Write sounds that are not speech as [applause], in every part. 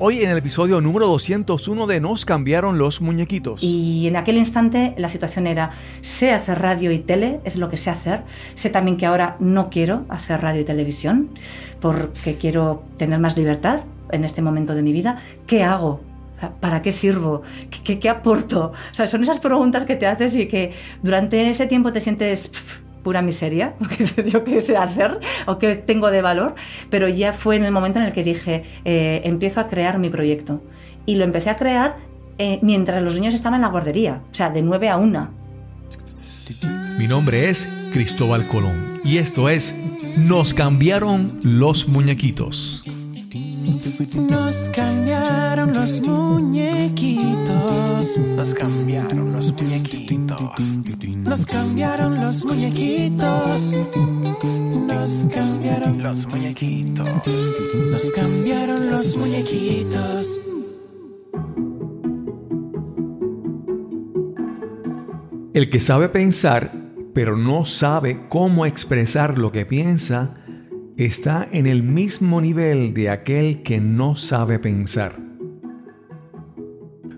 Hoy en el episodio número 201 de Nos cambiaron los muñequitos. Y en aquel instante la situación era, sé hacer radio y tele, es lo que sé hacer. Sé también que ahora no quiero hacer radio y televisión porque quiero tener más libertad en este momento de mi vida. ¿Qué hago? ¿Para qué sirvo? ¿Qué, aporto? O sea, son esas preguntas que te haces y que durante ese tiempo te sientes pura miseria, [laughs] porque yo qué sé hacer o qué tengo de valor, pero ya fue en el momento en el que dije, eh, empiezo a crear mi proyecto. Y lo empecé a crear eh, mientras los niños estaban en la guardería, o sea, de 9 a 1. Mi nombre es Cristóbal Colón y esto es Nos cambiaron los muñequitos. Nos cambiaron los muñequitos. Nos cambiaron los muñequitos. Nos cambiaron los muñequitos. Nos cambiaron los muñequitos. Nos cambiaron los muñequitos. El que sabe pensar, pero no sabe cómo expresar lo que piensa, está en el mismo nivel de aquel que no sabe pensar.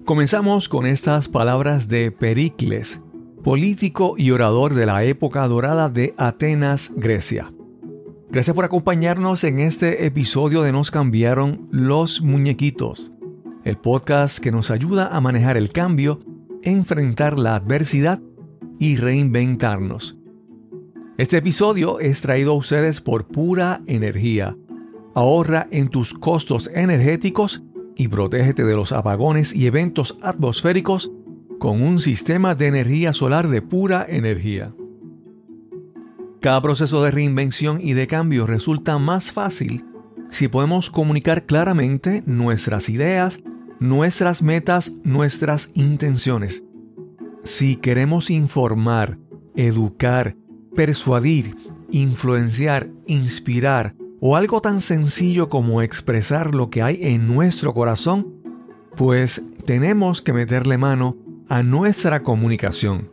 Comenzamos con estas palabras de Pericles, político y orador de la época dorada de Atenas, Grecia. Gracias por acompañarnos en este episodio de Nos cambiaron los muñequitos, el podcast que nos ayuda a manejar el cambio, enfrentar la adversidad y reinventarnos. Este episodio es traído a ustedes por Pura Energía. Ahorra en tus costos energéticos y protégete de los apagones y eventos atmosféricos con un sistema de energía solar de pura energía. Cada proceso de reinvención y de cambio resulta más fácil si podemos comunicar claramente nuestras ideas, nuestras metas, nuestras intenciones. Si queremos informar, educar persuadir, influenciar, inspirar o algo tan sencillo como expresar lo que hay en nuestro corazón, pues tenemos que meterle mano a nuestra comunicación.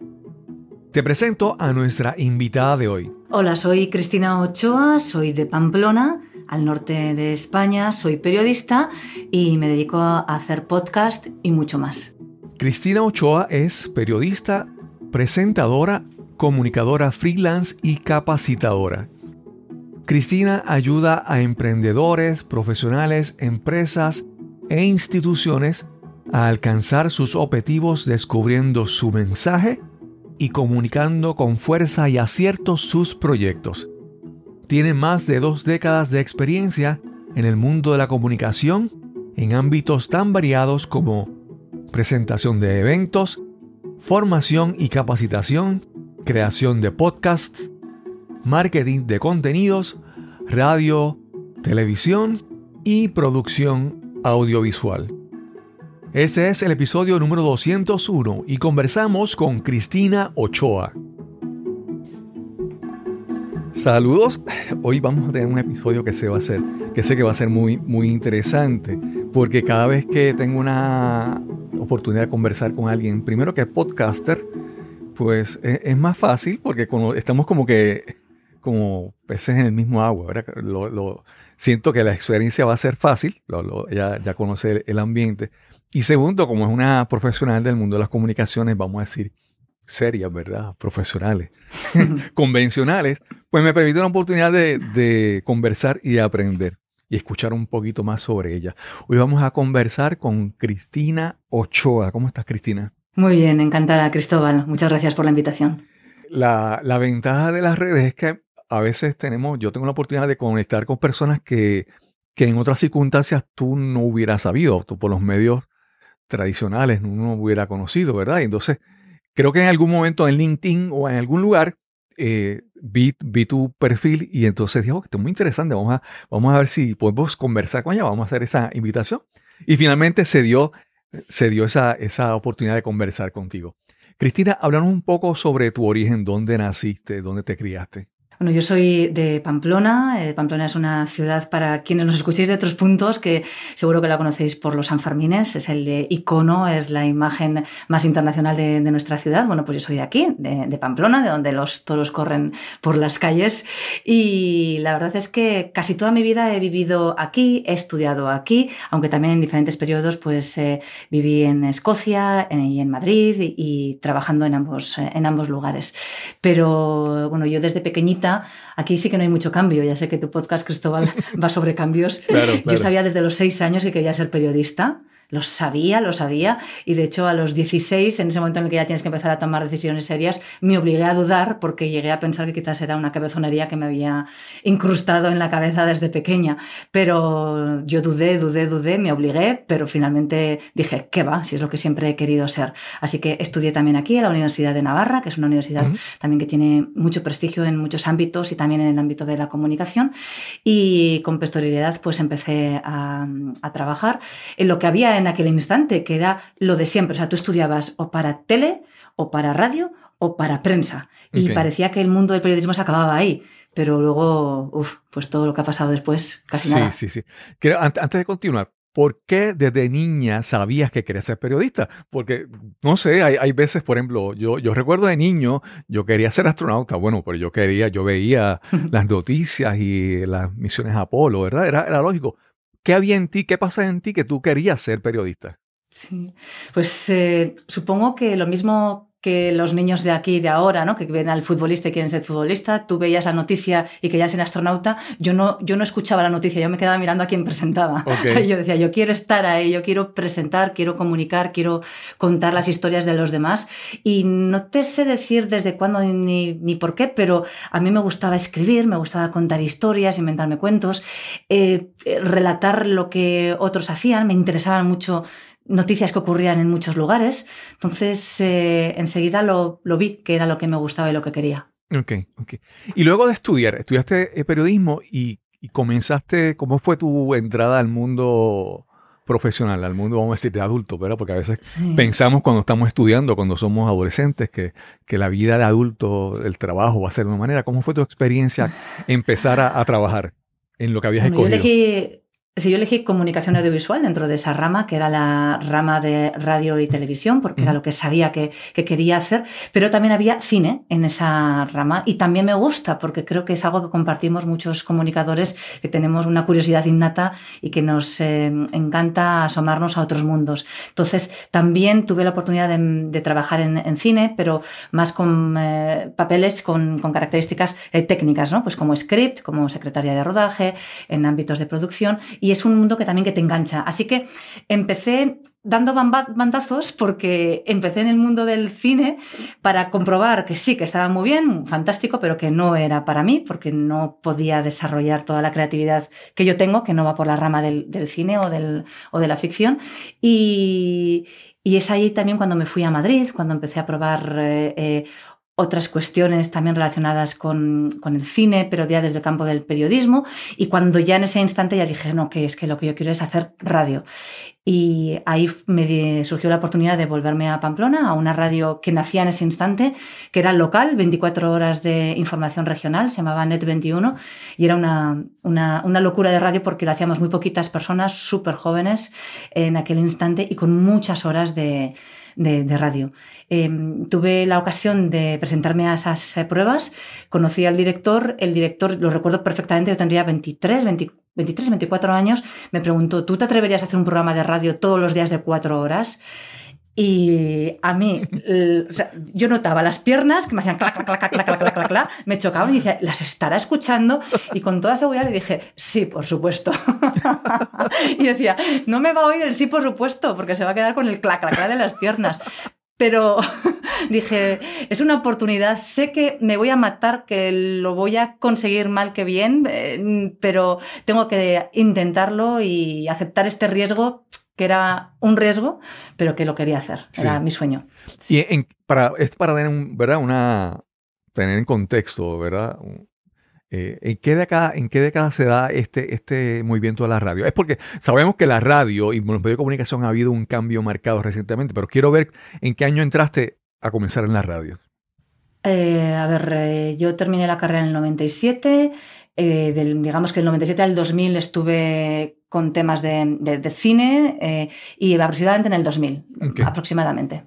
Te presento a nuestra invitada de hoy. Hola, soy Cristina Ochoa, soy de Pamplona, al norte de España, soy periodista y me dedico a hacer podcast y mucho más. Cristina Ochoa es periodista, presentadora comunicadora freelance y capacitadora. Cristina ayuda a emprendedores, profesionales, empresas e instituciones a alcanzar sus objetivos descubriendo su mensaje y comunicando con fuerza y acierto sus proyectos. Tiene más de dos décadas de experiencia en el mundo de la comunicación en ámbitos tan variados como presentación de eventos, formación y capacitación, creación de podcasts, marketing de contenidos, radio, televisión y producción audiovisual. Este es el episodio número 201 y conversamos con Cristina Ochoa. Saludos. Hoy vamos a tener un episodio que se va a que sé que va a ser muy, muy interesante, porque cada vez que tengo una oportunidad de conversar con alguien, primero que es podcaster, pues e, es, más fácil porque estamos como que como peces en el mismo agua. Lo, siento que la experiencia va a ser fácil, ya, ya, conoce el, ambiente. Y segundo, como es una profesional del mundo de las comunicaciones, vamos a decir, serias, ¿verdad? Profesionales, [laughs] convencionales, pues me permite una oportunidad de, de conversar y de aprender y escuchar un poquito más sobre ella. Hoy vamos a conversar con Cristina Ochoa. ¿Cómo estás, Cristina? Muy bien, encantada, Cristóbal. Muchas gracias por la invitación. La, ventaja de las redes es que a veces tenemos, yo tengo la oportunidad de conectar con personas que, en otras circunstancias tú no hubieras sabido, tú por los medios tradicionales no hubiera conocido, ¿verdad? entonces, creo que en algún momento en LinkedIn o en algún lugar eh, vi, tu perfil y entonces dije, oh, esto es muy interesante, vamos a, vamos a ver si podemos conversar con ella, vamos a hacer esa invitación. Y finalmente se dio se dio esa, esa oportunidad de conversar contigo. Cristina, háblanos un poco sobre tu origen, dónde naciste, dónde te criaste. Bueno, yo soy de Pamplona. Eh, Pamplona es una ciudad, para quienes nos escuchéis de otros puntos, que seguro que la conocéis por los Sanfermines. Es el eh, icono, es la imagen más internacional de, nuestra ciudad. Bueno, pues yo soy de aquí, de, Pamplona, de donde los toros corren por las calles. Y la verdad es que casi toda mi vida he vivido aquí, he estudiado aquí, aunque también en diferentes periodos pues eh, viví en Escocia y en Madrid y, y, trabajando en ambos, en ambos lugares. Pero bueno, yo desde pequeñita aquí sí que no hay mucho cambio. Ya sé que tu podcast, Cristóbal, [laughs] va sobre cambios. Yo sabía desde los seis años que quería ser periodista. Lo sabía, lo sabía. Y de hecho, a los 16, en ese momento en el que ya tienes que empezar a tomar decisiones serias, me obligué a dudar porque llegué a pensar que quizás era una cabezonería que me había incrustado en la cabeza desde pequeña. Pero yo dudé, dudé, dudé, me obligué, pero finalmente dije, ¿qué va? Si es lo que siempre he querido ser. Así que estudié también aquí, en la Universidad de Navarra, que es una universidad también que tiene mucho prestigio en muchos ámbitos y también en el ámbito de la comunicación. Y con posterioridad, pues empecé a, a trabajar en lo que había en aquel instante, que era lo de siempre. O sea, tú estudiabas o para tele, o para radio, o para prensa. Y parecía que el mundo del periodismo se acababa ahí. Pero luego, uf, pues todo lo que ha pasado después, casi nada. Sí, sí, sí. Antes de continuar, ¿por qué desde niña sabías que querías ser periodista? Porque, no sé, hay, veces, por ejemplo, yo, yo, recuerdo de niño, yo quería ser astronauta, bueno, pero yo quería, yo veía [laughs] las noticias y las misiones Apolo, ¿verdad? era lógico, ¿Qué había en ti, qué pasa en ti que tú querías ser periodista? Sí, pues eh, supongo que lo mismo que los niños de aquí y de ahora, ¿no? que ven al futbolista y quieren ser futbolista, tú veías la noticia y querías ser astronauta, yo no, yo no escuchaba la noticia, yo me quedaba mirando a quien presentaba. [laughs] yo decía, yo quiero estar ahí, yo quiero presentar, quiero comunicar, quiero contar las historias de los demás. Y no te sé decir desde cuándo ni, por qué, pero a mí me gustaba escribir, me gustaba contar historias, inventarme cuentos, eh, eh, relatar lo que otros hacían, me interesaban mucho noticias que ocurrían en muchos lugares. Entonces, eh, enseguida lo, lo, vi, que era lo que me gustaba y lo que quería. Ok, ok. Y luego de estudiar, estudiaste eh, periodismo y, comenzaste, ¿cómo fue tu entrada al mundo profesional, al mundo, vamos a decir, de adulto, ¿verdad? Porque a veces pensamos cuando estamos estudiando, cuando somos adolescentes, que, que, la vida de adulto, el trabajo va a ser de una manera. ¿Cómo fue tu experiencia [laughs] empezar a, trabajar en lo que habías escogido? Yo elegí yo elegí comunicación audiovisual dentro de esa rama, que era la rama de radio y televisión, porque era lo que sabía que, quería hacer, pero también había cine en esa rama y también me gusta, porque creo que es algo que compartimos muchos comunicadores, que tenemos una curiosidad innata y que nos eh, encanta asomarnos a otros mundos. Entonces, también tuve la oportunidad de, trabajar en, cine, pero más con eh, papeles con, características eh, técnicas, Pues como script, como secretaria de rodaje, en ámbitos de producción y es un mundo que también que te engancha. Así que empecé dando bandazos porque empecé en el mundo del cine para comprobar que sí, que estaba muy bien, fantástico, pero que no era para mí porque no podía desarrollar toda la creatividad que yo tengo, que no va por la rama del, cine o, o de la ficción. Y, es ahí también cuando me fui a Madrid, cuando empecé a probar eh, eh, otras cuestiones también relacionadas con, el cine, pero ya desde el campo del periodismo. Y cuando ya en ese instante ya dije, no, que es que lo que yo quiero es hacer radio. Y ahí me surgió la oportunidad de volverme a Pamplona, a una radio que nacía en ese instante, que era local, 24 horas de información regional, se llamaba Net21, y era una, una, una locura de radio porque la hacíamos muy poquitas personas, súper jóvenes en aquel instante y con muchas horas de de, radio. Em, tuve la ocasión de presentarme a esas eh, pruebas, conocí al director, el director, lo recuerdo perfectamente, yo tendría 23, 23, 24 años, me preguntó, ¿tú te atreverías a hacer un programa de radio todos los días de cuatro horas? Y a mí, [laughs] yo notaba las piernas que me hacían clac, clac, clac, clac, clac, clac, clac, me chocaban y decía, ¿las estará escuchando? Y con toda seguridad le dije, sí, por supuesto. [laughs] y decía, no me va a oír el sí, por supuesto, porque se va a quedar con el clac, clac, clac de las piernas. Pero [laughs] dije, es una oportunidad, sé que me voy a matar, que lo voy a conseguir mal que bien, eh, pero tengo que intentarlo y aceptar este riesgo que era un riesgo, pero que lo quería hacer. Era mi sueño. Sí. Y en, para, es para tener, Una, tener en contexto, ¿verdad? Eh, ¿en, qué década, ¿En qué década se da este, este movimiento de la radio? Es porque sabemos que la radio y los medios de comunicación ha habido un cambio marcado recientemente, pero quiero ver en qué año entraste a comenzar en la radio. Eh, a ver, eh, yo terminé la carrera en el 97, digamos que del 97 al 2000 estuve con temas de, cine eh, y aproximadamente en el 2000, aproximadamente.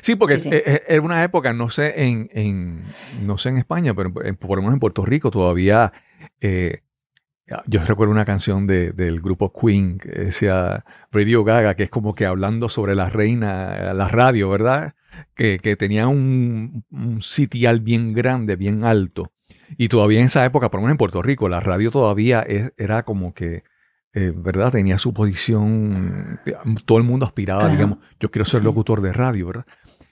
sí. porque eh, eh, era una época, no sé en, no sé en España, pero en, por lo menos en Puerto Rico todavía, yo recuerdo una canción del grupo Queen, que decía Radio Gaga, que es como que hablando sobre la reina, la radio, ¿verdad? Que, tenía un, sitial bien grande, bien alto. Y todavía en esa época, por lo menos en Puerto Rico, la radio todavía era como que eh, ¿verdad? Tenía su posición, mm, todo el mundo aspiraba, digamos, yo quiero ser locutor de radio, ¿verdad?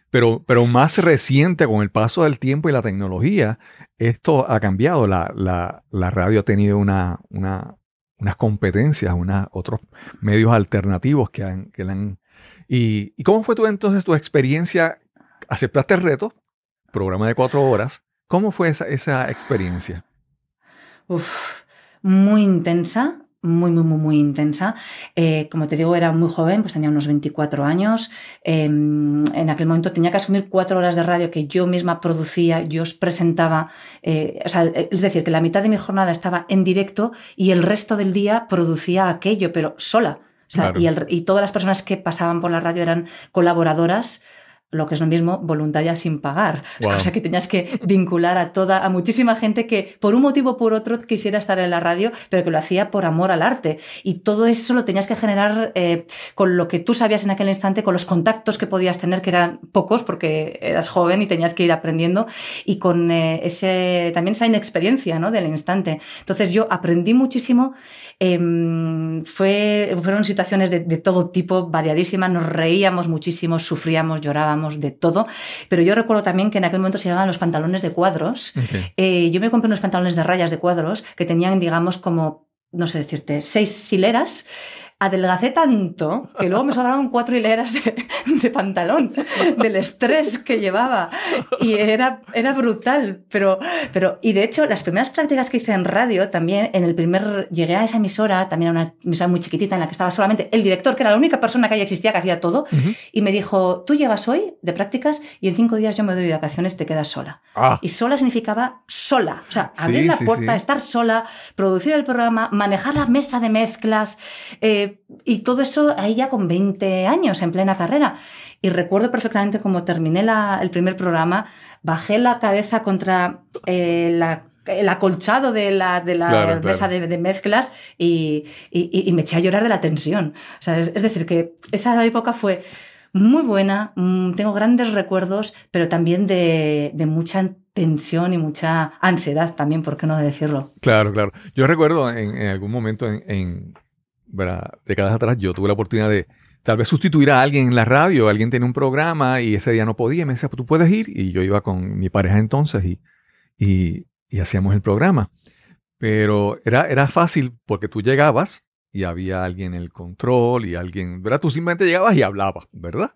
Pero, pero más reciente, con el paso del tiempo y la tecnología, esto ha cambiado. La, radio ha tenido unas competencias, otros medios alternativos que, han, que la han... Y, cómo fue tú entonces tu experiencia? ¿Aceptaste el reto? Programa de cuatro horas. ¿Cómo fue esa, experiencia? Uf, muy intensa, muy, muy, muy, muy intensa. Eh, como te digo, era muy joven, pues tenía unos 24 años. Em, en aquel momento tenía que asumir cuatro horas de radio que yo misma producía, yo os presentaba. Eh, es decir, que la mitad de mi jornada estaba en directo y el resto del día producía aquello, pero sola. y, todas las personas que pasaban por la radio eran colaboradoras lo que es lo mismo, voluntaria sin pagar. [laughs] O sea, que tenías que vincular a toda, a muchísima gente que por un motivo o por otro quisiera estar en la radio, pero que lo hacía por amor al arte. Y todo eso lo tenías que generar eh, con lo que tú sabías en aquel instante, con los contactos que podías tener, que eran pocos porque eras joven y tenías que ir aprendiendo, y con eh, ese, también esa inexperiencia ¿no? del instante. Entonces yo aprendí muchísimo. Em, fue, fueron situaciones de, de todo tipo, variadísimas, nos reíamos muchísimo, sufríamos, llorábamos de todo. Pero yo recuerdo también que en aquel momento se llevaban los pantalones de cuadros. Eh, yo me compré unos pantalones de rayas de cuadros que tenían, digamos, como no sé decirte, seis hileras adelgacé tanto que luego me sobraron cuatro hileras de, pantalón, del estrés que llevaba. Y era, era brutal. Pero, pero, y de hecho, las primeras prácticas que hice en radio también, en el primer, llegué a esa emisora, también a una emisora muy chiquitita en la que estaba solamente el director, que era la única persona que ahí existía, que hacía todo, y me dijo, tú llevas hoy de prácticas y en cinco días yo me doy de vacaciones, te quedas sola. Ah. Y sola significaba sola. O sea, abrir la puerta, estar sola, producir el programa, manejar la mesa de mezclas. Eh, y todo eso ahí ya con 20 años, en plena carrera. Y recuerdo perfectamente cómo terminé el primer programa, bajé la cabeza contra eh, el acolchado de la, de la mesa De, mezclas y, y, me eché a llorar de la tensión. es, decir, que esa época fue muy buena, mm, tengo grandes recuerdos, pero también de, de mucha tensión y mucha ansiedad también, ¿por qué no decirlo? Claro, claro. Yo recuerdo en, algún momento en ¿verdad? décadas atrás yo tuve la oportunidad de tal vez sustituir a alguien en la radio, alguien tenía un programa y ese día no podía, me decía, pues tú puedes ir, y yo iba con mi pareja entonces y, hacíamos el programa. Pero era, era fácil porque tú llegabas y había alguien en el control y alguien, ¿verdad? Tú simplemente llegabas y hablabas, ¿verdad?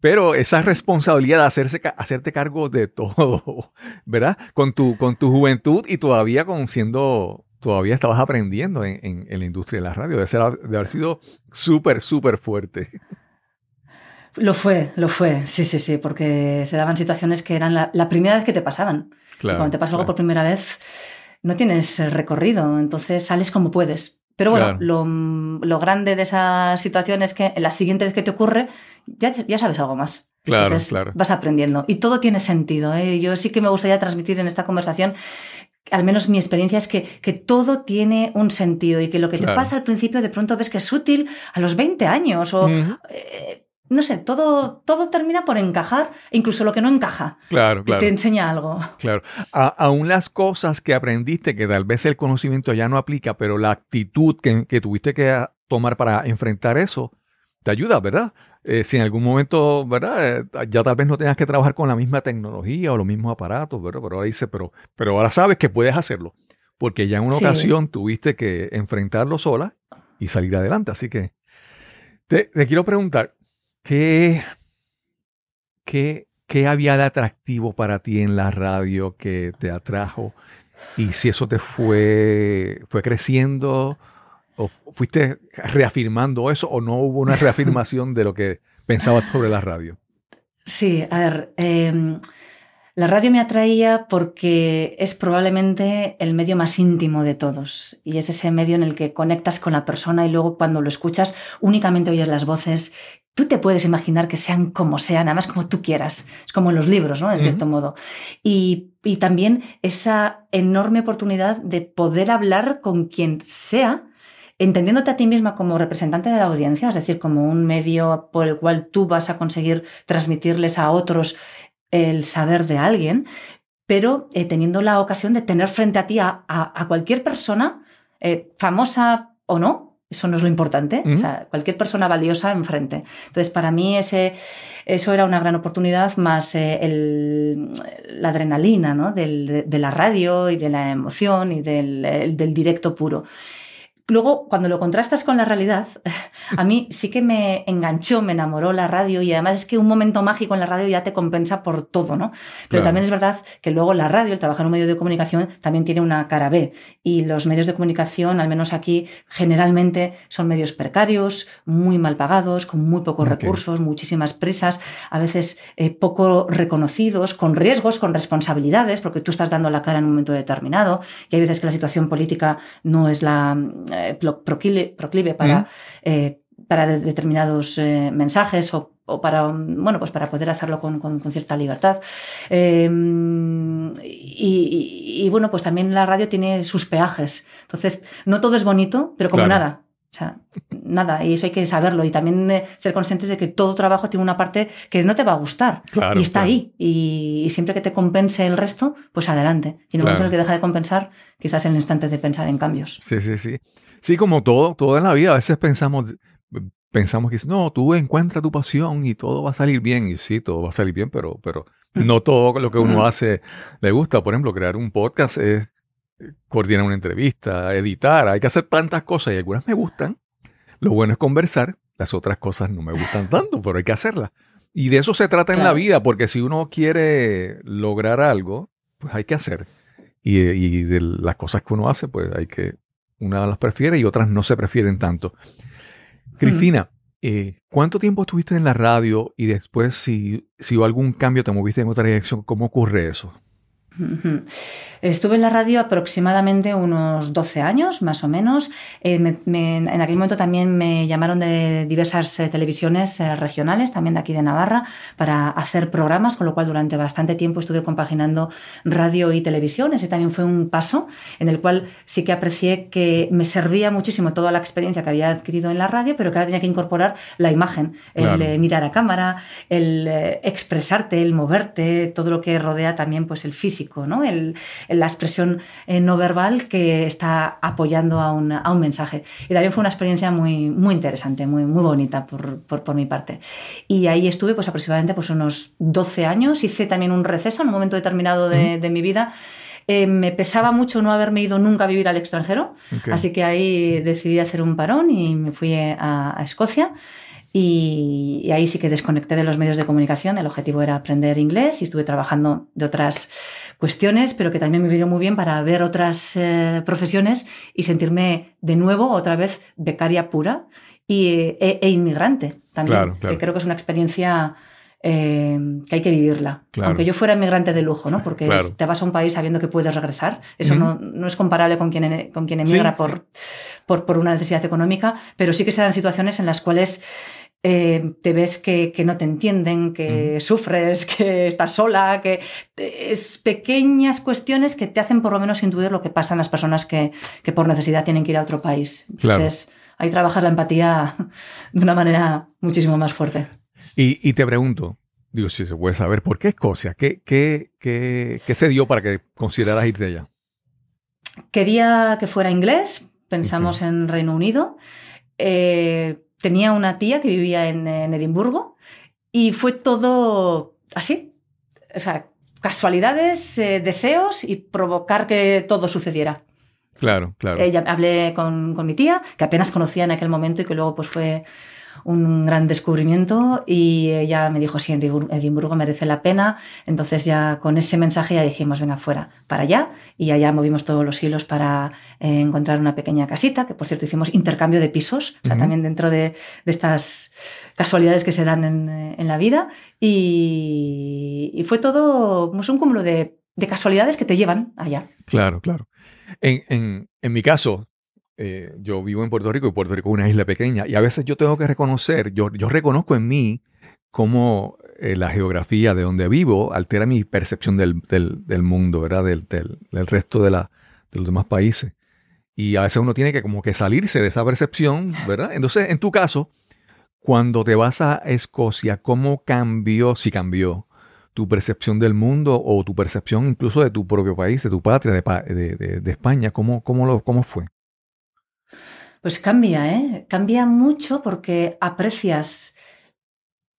Pero esa responsabilidad de hacerse, hacerte cargo de [laughs] todo, ¿verdad? Con tu, con tu juventud y todavía con siendo todavía estabas aprendiendo en, la industria de la radio. De haber sido súper, súper fuerte. [laughs] Lo fue, lo fue, sí, sí, sí, porque se daban situaciones que eran la, primera vez que te pasaban. cuando te pasa algo por primera vez, no tienes recorrido, entonces sales como puedes. Pero bueno, lo, grande de esa situación es que la siguiente vez que te ocurre, ya, sabes algo más. Claro, claro. Vas aprendiendo y todo tiene sentido. ¿eh? Yo sí que me gustaría transmitir en esta conversación al menos mi experiencia es que, todo tiene un sentido y que lo que te pasa al principio de pronto ves que es útil a los 20 años o... Eh, no sé, todo, todo termina por encajar, incluso lo que no encaja. Claro, Te enseña algo. Claro. aún las cosas que aprendiste, que tal vez el conocimiento ya no aplica, pero la actitud que, que tuviste que tomar para enfrentar eso, te ayuda, ¿verdad? Eh, si en algún momento, ¿verdad? Eh, ya tal vez no tengas que trabajar con la misma tecnología o los mismos aparatos, ¿verdad? Pero ahora dice, pero, pero ahora sabes que puedes hacerlo, porque ya en una ocasión tuviste que enfrentarlo sola y salir adelante. Así que te, quiero preguntar, ¿qué, qué, había de atractivo para ti en la radio que te atrajo? Y si eso te fue, fue creciendo ¿O fuiste reafirmando eso o no hubo una reafirmación de lo que pensabas sobre la radio? Sí, a ver, em, la radio me atraía porque es probablemente el medio más íntimo de todos y es ese medio en el que conectas con la persona y luego cuando lo escuchas únicamente oyes las voces. Tú te puedes imaginar que sean como sean, más como tú quieras. Es como en los libros, ¿no? En cierto modo. Y, y también esa enorme oportunidad de poder hablar con quien sea entendiéndote a ti misma como representante de la audiencia, es decir, como un medio por el cual tú vas a conseguir transmitirles a otros el saber de alguien, pero eh, teniendo la ocasión de tener frente a ti a, cualquier persona, eh, famosa o no, eso no es lo importante, sea, cualquier persona valiosa enfrente. Entonces, para mí ese, eso era una gran oportunidad, más eh, la adrenalina ¿no? de, la radio y de la emoción y del directo puro luego, cuando lo contrastas con la realidad, [laughs] a mí sí que me enganchó, me enamoró la radio y además es que un momento mágico en la radio ya te compensa por todo, ¿no? Pero también es verdad que luego la radio, el trabajar en un medio de comunicación, también tiene una cara B. Y los medios de comunicación, al menos aquí, generalmente son medios precarios, muy mal pagados, con muy pocos recursos, muchísimas presas, a veces eh, poco reconocidos, con riesgos, con responsabilidades, porque tú estás dando la cara en un momento determinado y hay veces que la situación política no es la eh, proclive, para, eh, para determinados eh, mensajes o, para, bueno, pues para poder hacerlo con, cierta libertad. Em, y, bueno, pues también la radio tiene sus peajes. Entonces, no todo es bonito, pero como nada. O sea, nada, y eso hay que saberlo y también ser conscientes de que todo trabajo tiene una parte que no te va a gustar y está ahí. Y, siempre que te compense el resto, pues adelante. Y en el momento en el que deja de compensar, quizás en instantes de pensar en cambios. Sí, sí, sí. Sí, como todo, toda en la vida, a veces pensamos, pensamos que no, tú encuentras tu pasión y todo va a salir bien. Y sí, todo va a salir bien, pero, pero mm. no todo lo que uno hace le gusta. Por ejemplo, crear un podcast es eh, coordinar una entrevista, editar, hay que hacer tantas cosas y algunas me gustan. Lo bueno es conversar, las otras cosas no me gustan [laughs] tanto, pero hay que hacerlas. Y de eso se trata en la vida, porque si uno quiere lograr algo, pues hay que hacer. y eh, de las cosas que uno hace, pues hay que una las prefiere y otras no se prefieren tanto. Cristina, eh, ¿cuánto tiempo estuviste en la radio y después si, si hubo algún cambio te moviste en otra dirección? ¿Cómo ocurre eso? Estuve en la radio aproximadamente unos 12 años, más o menos. Eh, en aquel momento también me llamaron de diversas eh, televisiones eh, regionales, también de aquí de Navarra, para hacer programas, con lo cual durante bastante tiempo estuve compaginando radio y televisión. Ese también fue un paso en el cual sí que aprecié que me servía muchísimo toda la experiencia que había adquirido en la radio, pero que ahora tenía que incorporar la imagen, el mirar a cámara, el expresarte, el moverte, todo lo que rodea también pues, el físico ¿no? la expresión eh, no verbal que está apoyando a un, a un, mensaje. Y también fue una experiencia muy, muy interesante, muy, muy bonita por, por, mi parte. Y ahí estuve pues, aproximadamente pues, unos 12 años, hice también un receso en un momento determinado de, mi vida. Eh, me pesaba mucho no haberme ido nunca a vivir al extranjero, así que ahí decidí hacer un parón y me fui a, Escocia. y, ahí sí que desconecté de los medios de comunicación. El objetivo era aprender inglés y estuve trabajando de otras cuestiones, pero que también me vino muy bien para ver otras eh, profesiones y sentirme de nuevo otra vez becaria pura e, e, inmigrante también, creo que es una experiencia eh, que hay que vivirla. Aunque yo fuera inmigrante de lujo, ¿no? Porque te vas a un país sabiendo que puedes regresar. Eso no, es comparable con quien, con quien emigra por, Por, por, una necesidad económica, pero sí que se dan situaciones en las cuales eh, te ves que, no te entienden, que sufres, [laughs] que estás sola, que es pequeñas cuestiones que te hacen por lo menos intuir lo que pasan las personas que, por necesidad tienen que ir a otro país. Entonces ahí trabajas la empatía [laughs] de una manera muchísimo más fuerte. Y, te pregunto, digo, si se puede saber, ¿por qué Escocia? ¿Qué, qué, se dio para que consideraras ir de allá? Quería que fuera inglés, pensamos en Reino Unido. Eh, tenía una tía que vivía en, Edimburgo y fue todo así. O sea, casualidades, eh, deseos y provocar que todo sucediera. Claro, claro. Eh, hablé con, con, mi tía, que apenas conocía en aquel momento y que luego pues fue un gran descubrimiento y ella me dijo, sí, Edimburgo merece la pena. Entonces ya con ese mensaje ya dijimos, venga, fuera, para allá. Y allá movimos todos los hilos para eh, encontrar una pequeña casita, que por cierto hicimos intercambio de pisos, también dentro de, estas casualidades que se dan en, eh, la vida. Y, fue todo pues, un cúmulo de, casualidades que te llevan allá. Claro, claro. en mi caso, eh, yo vivo en Puerto Rico y Puerto Rico es una isla pequeña y a veces yo tengo que reconocer, yo, yo reconozco en mí cómo eh, la geografía de donde vivo altera mi percepción del, del, mundo, ¿verdad? Del, del resto de, la, los demás países. Y a veces uno tiene que como que salirse de esa percepción, ¿verdad? Entonces, en tu caso, cuando te vas a Escocia, ¿cómo cambió, si cambió, tu percepción del mundo o tu percepción incluso de tu propio país, de tu patria, de, de, de España? ¿Cómo, cómo, lo, ¿Cómo fue? Pues cambia, ¿eh? Cambia mucho porque aprecias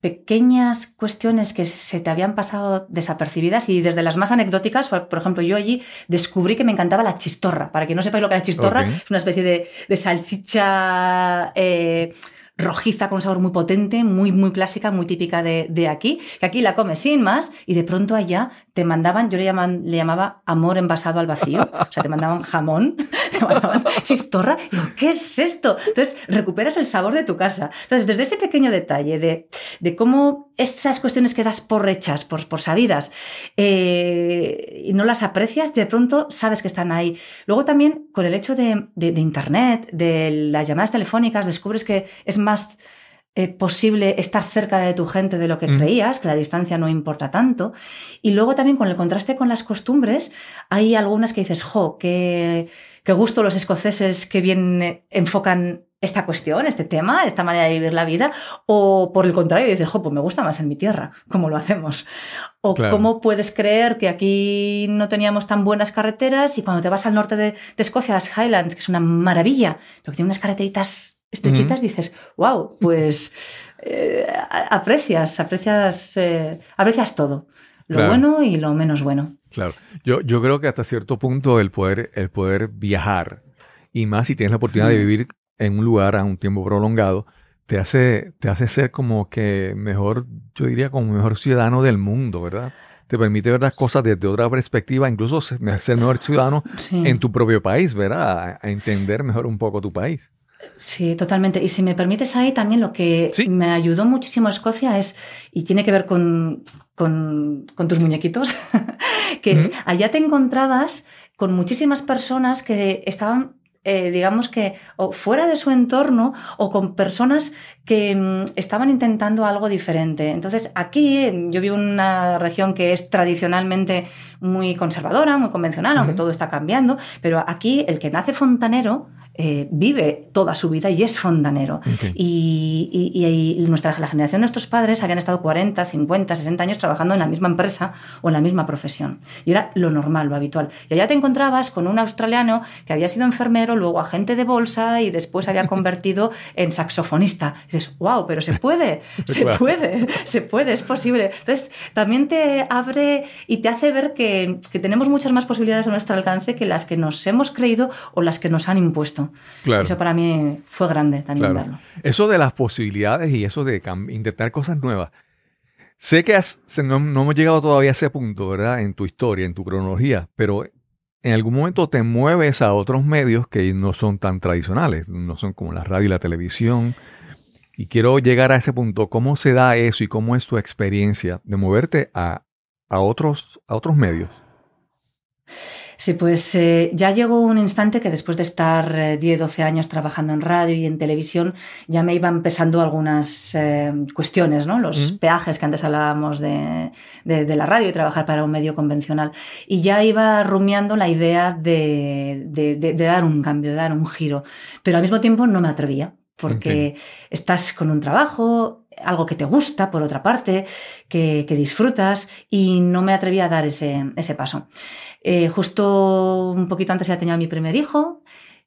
pequeñas cuestiones que se te habían pasado desapercibidas y desde las más anecdóticas, por ejemplo, yo allí descubrí que me encantaba la chistorra. Para que no sepáis lo que es la chistorra, es una especie de, salchicha... Eh, rojiza con un sabor muy potente, muy, muy clásica, muy típica de, aquí, que aquí la comes sin más y de pronto allá te mandaban, yo le, le llamaba amor envasado al vacío, o sea, te mandaban jamón, [laughs] te mandaban chistorra, y ¿qué es esto? Entonces recuperas el sabor de tu casa. Entonces, desde ese pequeño detalle de, cómo esas cuestiones que das por hechas, por, por sabidas, eh, y no las aprecias, de pronto sabes que están ahí. Luego también con el hecho de, de Internet, de las llamadas telefónicas, descubres que es más eh, posible estar cerca de tu gente de lo que creías, que la distancia no importa tanto. Y luego también con el contraste con las costumbres, hay algunas que dices, jo, qué, qué gusto los escoceses que bien eh, enfocan esta cuestión, este tema, esta manera de vivir la vida, o por el contrario, dices, jo, pues me gusta más en mi tierra, como lo hacemos. O cómo puedes creer que aquí no teníamos tan buenas carreteras y cuando te vas al norte de, Escocia, las Highlands, que es una maravilla, pero que tiene unas carreteritas estrechitas, dices, wow, pues eh, aprecias, aprecias, eh, aprecias todo, lo bueno y lo menos bueno. Claro, yo, creo que hasta cierto punto el poder, el poder viajar, y más si tienes la oportunidad de vivir en un lugar a un tiempo prolongado, te hace, te hace ser como que mejor, yo diría como mejor ciudadano del mundo, ¿verdad? te permite ver las cosas desde otra perspectiva, incluso ser mejor ciudadano en tu propio país, ¿verdad? A entender mejor un poco tu país. Sí, totalmente. Y si me permites ahí también lo que me ayudó muchísimo Escocia es, y tiene que ver con, con, tus muñequitos, [laughs] que allá te encontrabas con muchísimas personas que estaban eh, digamos que fuera de su entorno o con personas que mm, estaban intentando algo diferente. Entonces, aquí mm, yo vivo en una región que es tradicionalmente muy conservadora, muy convencional, aunque todo está cambiando, pero aquí el que nace fontanero eh, vive toda su vida y es fondanero Y, nuestra, la generación de nuestros padres habían estado 40, 50, 60 años trabajando en la misma empresa o en la misma profesión. Y era lo normal, lo habitual. Y allá te encontrabas con un australiano que había sido enfermero, luego agente de bolsa y después había [laughs] convertido en saxofonista. Y dices, wow, pero se puede, [laughs] se puede, se puede, es posible. Entonces, también te abre y te hace ver que tenemos muchas más posibilidades a nuestro alcance que las que nos hemos creído o las que nos han impuesto. Eso para mí fue grande también Eso de las posibilidades y eso de intentar cosas nuevas. Sé que no, hemos llegado todavía a ese punto, ¿verdad? En tu historia, en tu cronología, pero en algún momento te mueves a otros medios que no son tan tradicionales, no son como la radio y la televisión. Y quiero llegar a ese punto, ¿cómo se da eso y cómo es tu experiencia de moverte a, otros, a otros medios? Sí, pues eh, ya llegó un instante que después de estar 10, eh, 12 años trabajando en radio y en televisión, ya me iban pesando algunas eh, cuestiones, ¿no? Los peajes que antes hablábamos de, de, la radio y trabajar para un medio convencional. Y ya iba rumiando la idea de, de dar un cambio, de dar un giro. Pero al mismo tiempo no me atrevía, porque estás con un trabajo, algo que te gusta, por otra parte, que, que disfrutas y no me atreví a dar ese, paso. Eh, justo un poquito antes ya tenía mi primer hijo,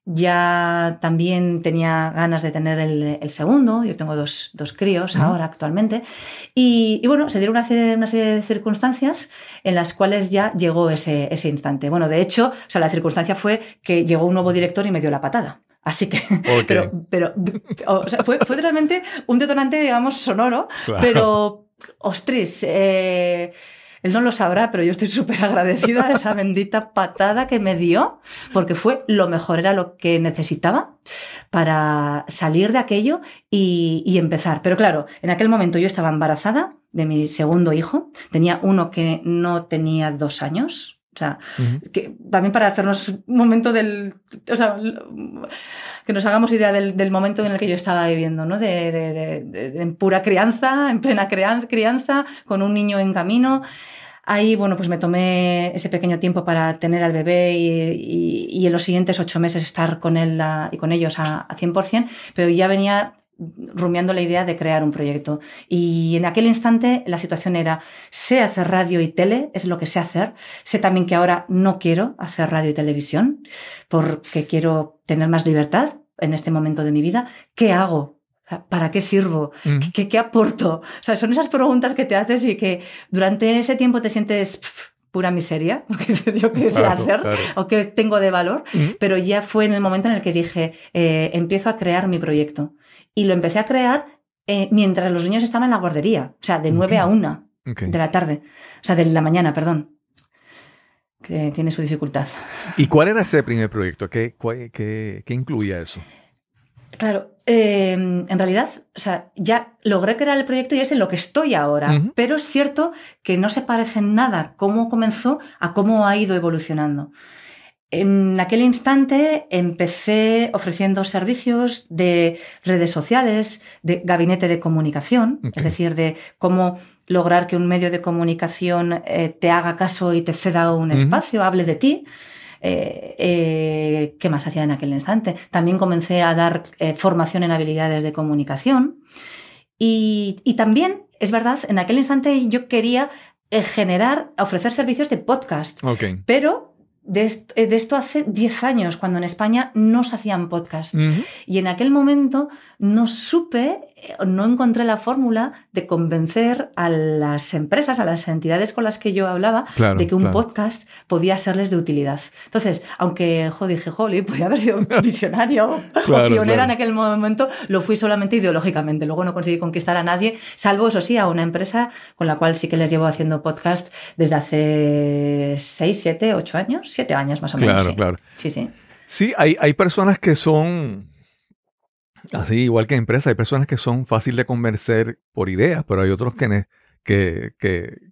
ya también tenía ganas de tener el, segundo, yo tengo dos, dos críos ahora actualmente, y, bueno, se dieron una serie, de circunstancias en las cuales ya llegó ese, ese instante. Bueno, de hecho, o la circunstancia fue que llegó un nuevo director y me dio la patada. Así que, pero, o sea, fue, realmente un detonante, digamos, sonoro, pero, ostris, eh, él no lo sabrá, pero yo estoy súper agradecida a esa bendita patada que me dio, porque fue lo mejor, era lo que necesitaba para salir de aquello y, empezar. Pero claro, en aquel momento yo estaba embarazada de mi segundo hijo, tenía uno que no tenía dos años. O sea, que también para hacernos un momento del. O sea, que nos hagamos idea del, momento en el que yo estaba viviendo, ¿no? De, de, de, en pura crianza, en plena crianza, con un niño en camino. Ahí, bueno, pues me tomé ese pequeño tiempo para tener al bebé y, en los siguientes ocho meses estar con él y con ellos a, a 100%, pero ya venía rumiando la idea de crear un proyecto. Y en aquel instante la situación era, sé hacer radio y tele, es lo que sé hacer. Sé también que ahora no quiero hacer radio y televisión porque quiero tener más libertad en este momento de mi vida. ¿Qué hago? ¿Para qué sirvo? ¿Qué, aporto? O sea, son esas preguntas que te haces y que durante ese tiempo te sientes pura miseria, [laughs] porque yo qué sé hacer o qué tengo de valor, pero ya fue en el momento en el que dije, eh, empiezo a crear mi proyecto. Y lo empecé a crear eh, mientras los niños estaban en la guardería, o sea, de 9 a 1 de la tarde, o sea, de la mañana, perdón, que tiene su dificultad. ¿Y cuál era ese primer proyecto? qué, qué incluía eso? Claro, em, en realidad, o sea, ya logré crear el proyecto y es en lo que estoy ahora, pero es cierto que no se parece en nada cómo comenzó a cómo ha ido evolucionando. En aquel instante empecé ofreciendo servicios de redes sociales, de gabinete de comunicación, es decir, de cómo lograr que un medio de comunicación eh, te haga caso y te ceda un espacio, hable de ti. Eh, eh, qué más hacía en aquel instante. También comencé a dar eh, formación en habilidades de comunicación y, también, es verdad, en aquel instante yo quería generar, ofrecer servicios de podcast, pero... De, esto hace 10 años, cuando en España no se hacían podcasts. Y en aquel momento no supe eh, no encontré la fórmula de convencer a las empresas, a las entidades con las que yo hablaba, de que un podcast podía serles de utilidad. Entonces, aunque jo, dije, jolly, [laughs] podía haber sido visionario o pionera en aquel momento, lo fui solamente ideológicamente. Luego no conseguí conquistar a nadie, salvo, eso sí, a una empresa con la cual sí que les llevo haciendo podcast desde hace 6, 7, 8 años, Siete años más o menos. Claro, sí. Sí, sí. Sí, hay, hay personas que son Así, igual que en empresas, hay personas que son fáciles de convencer por ideas, pero hay otros que, que,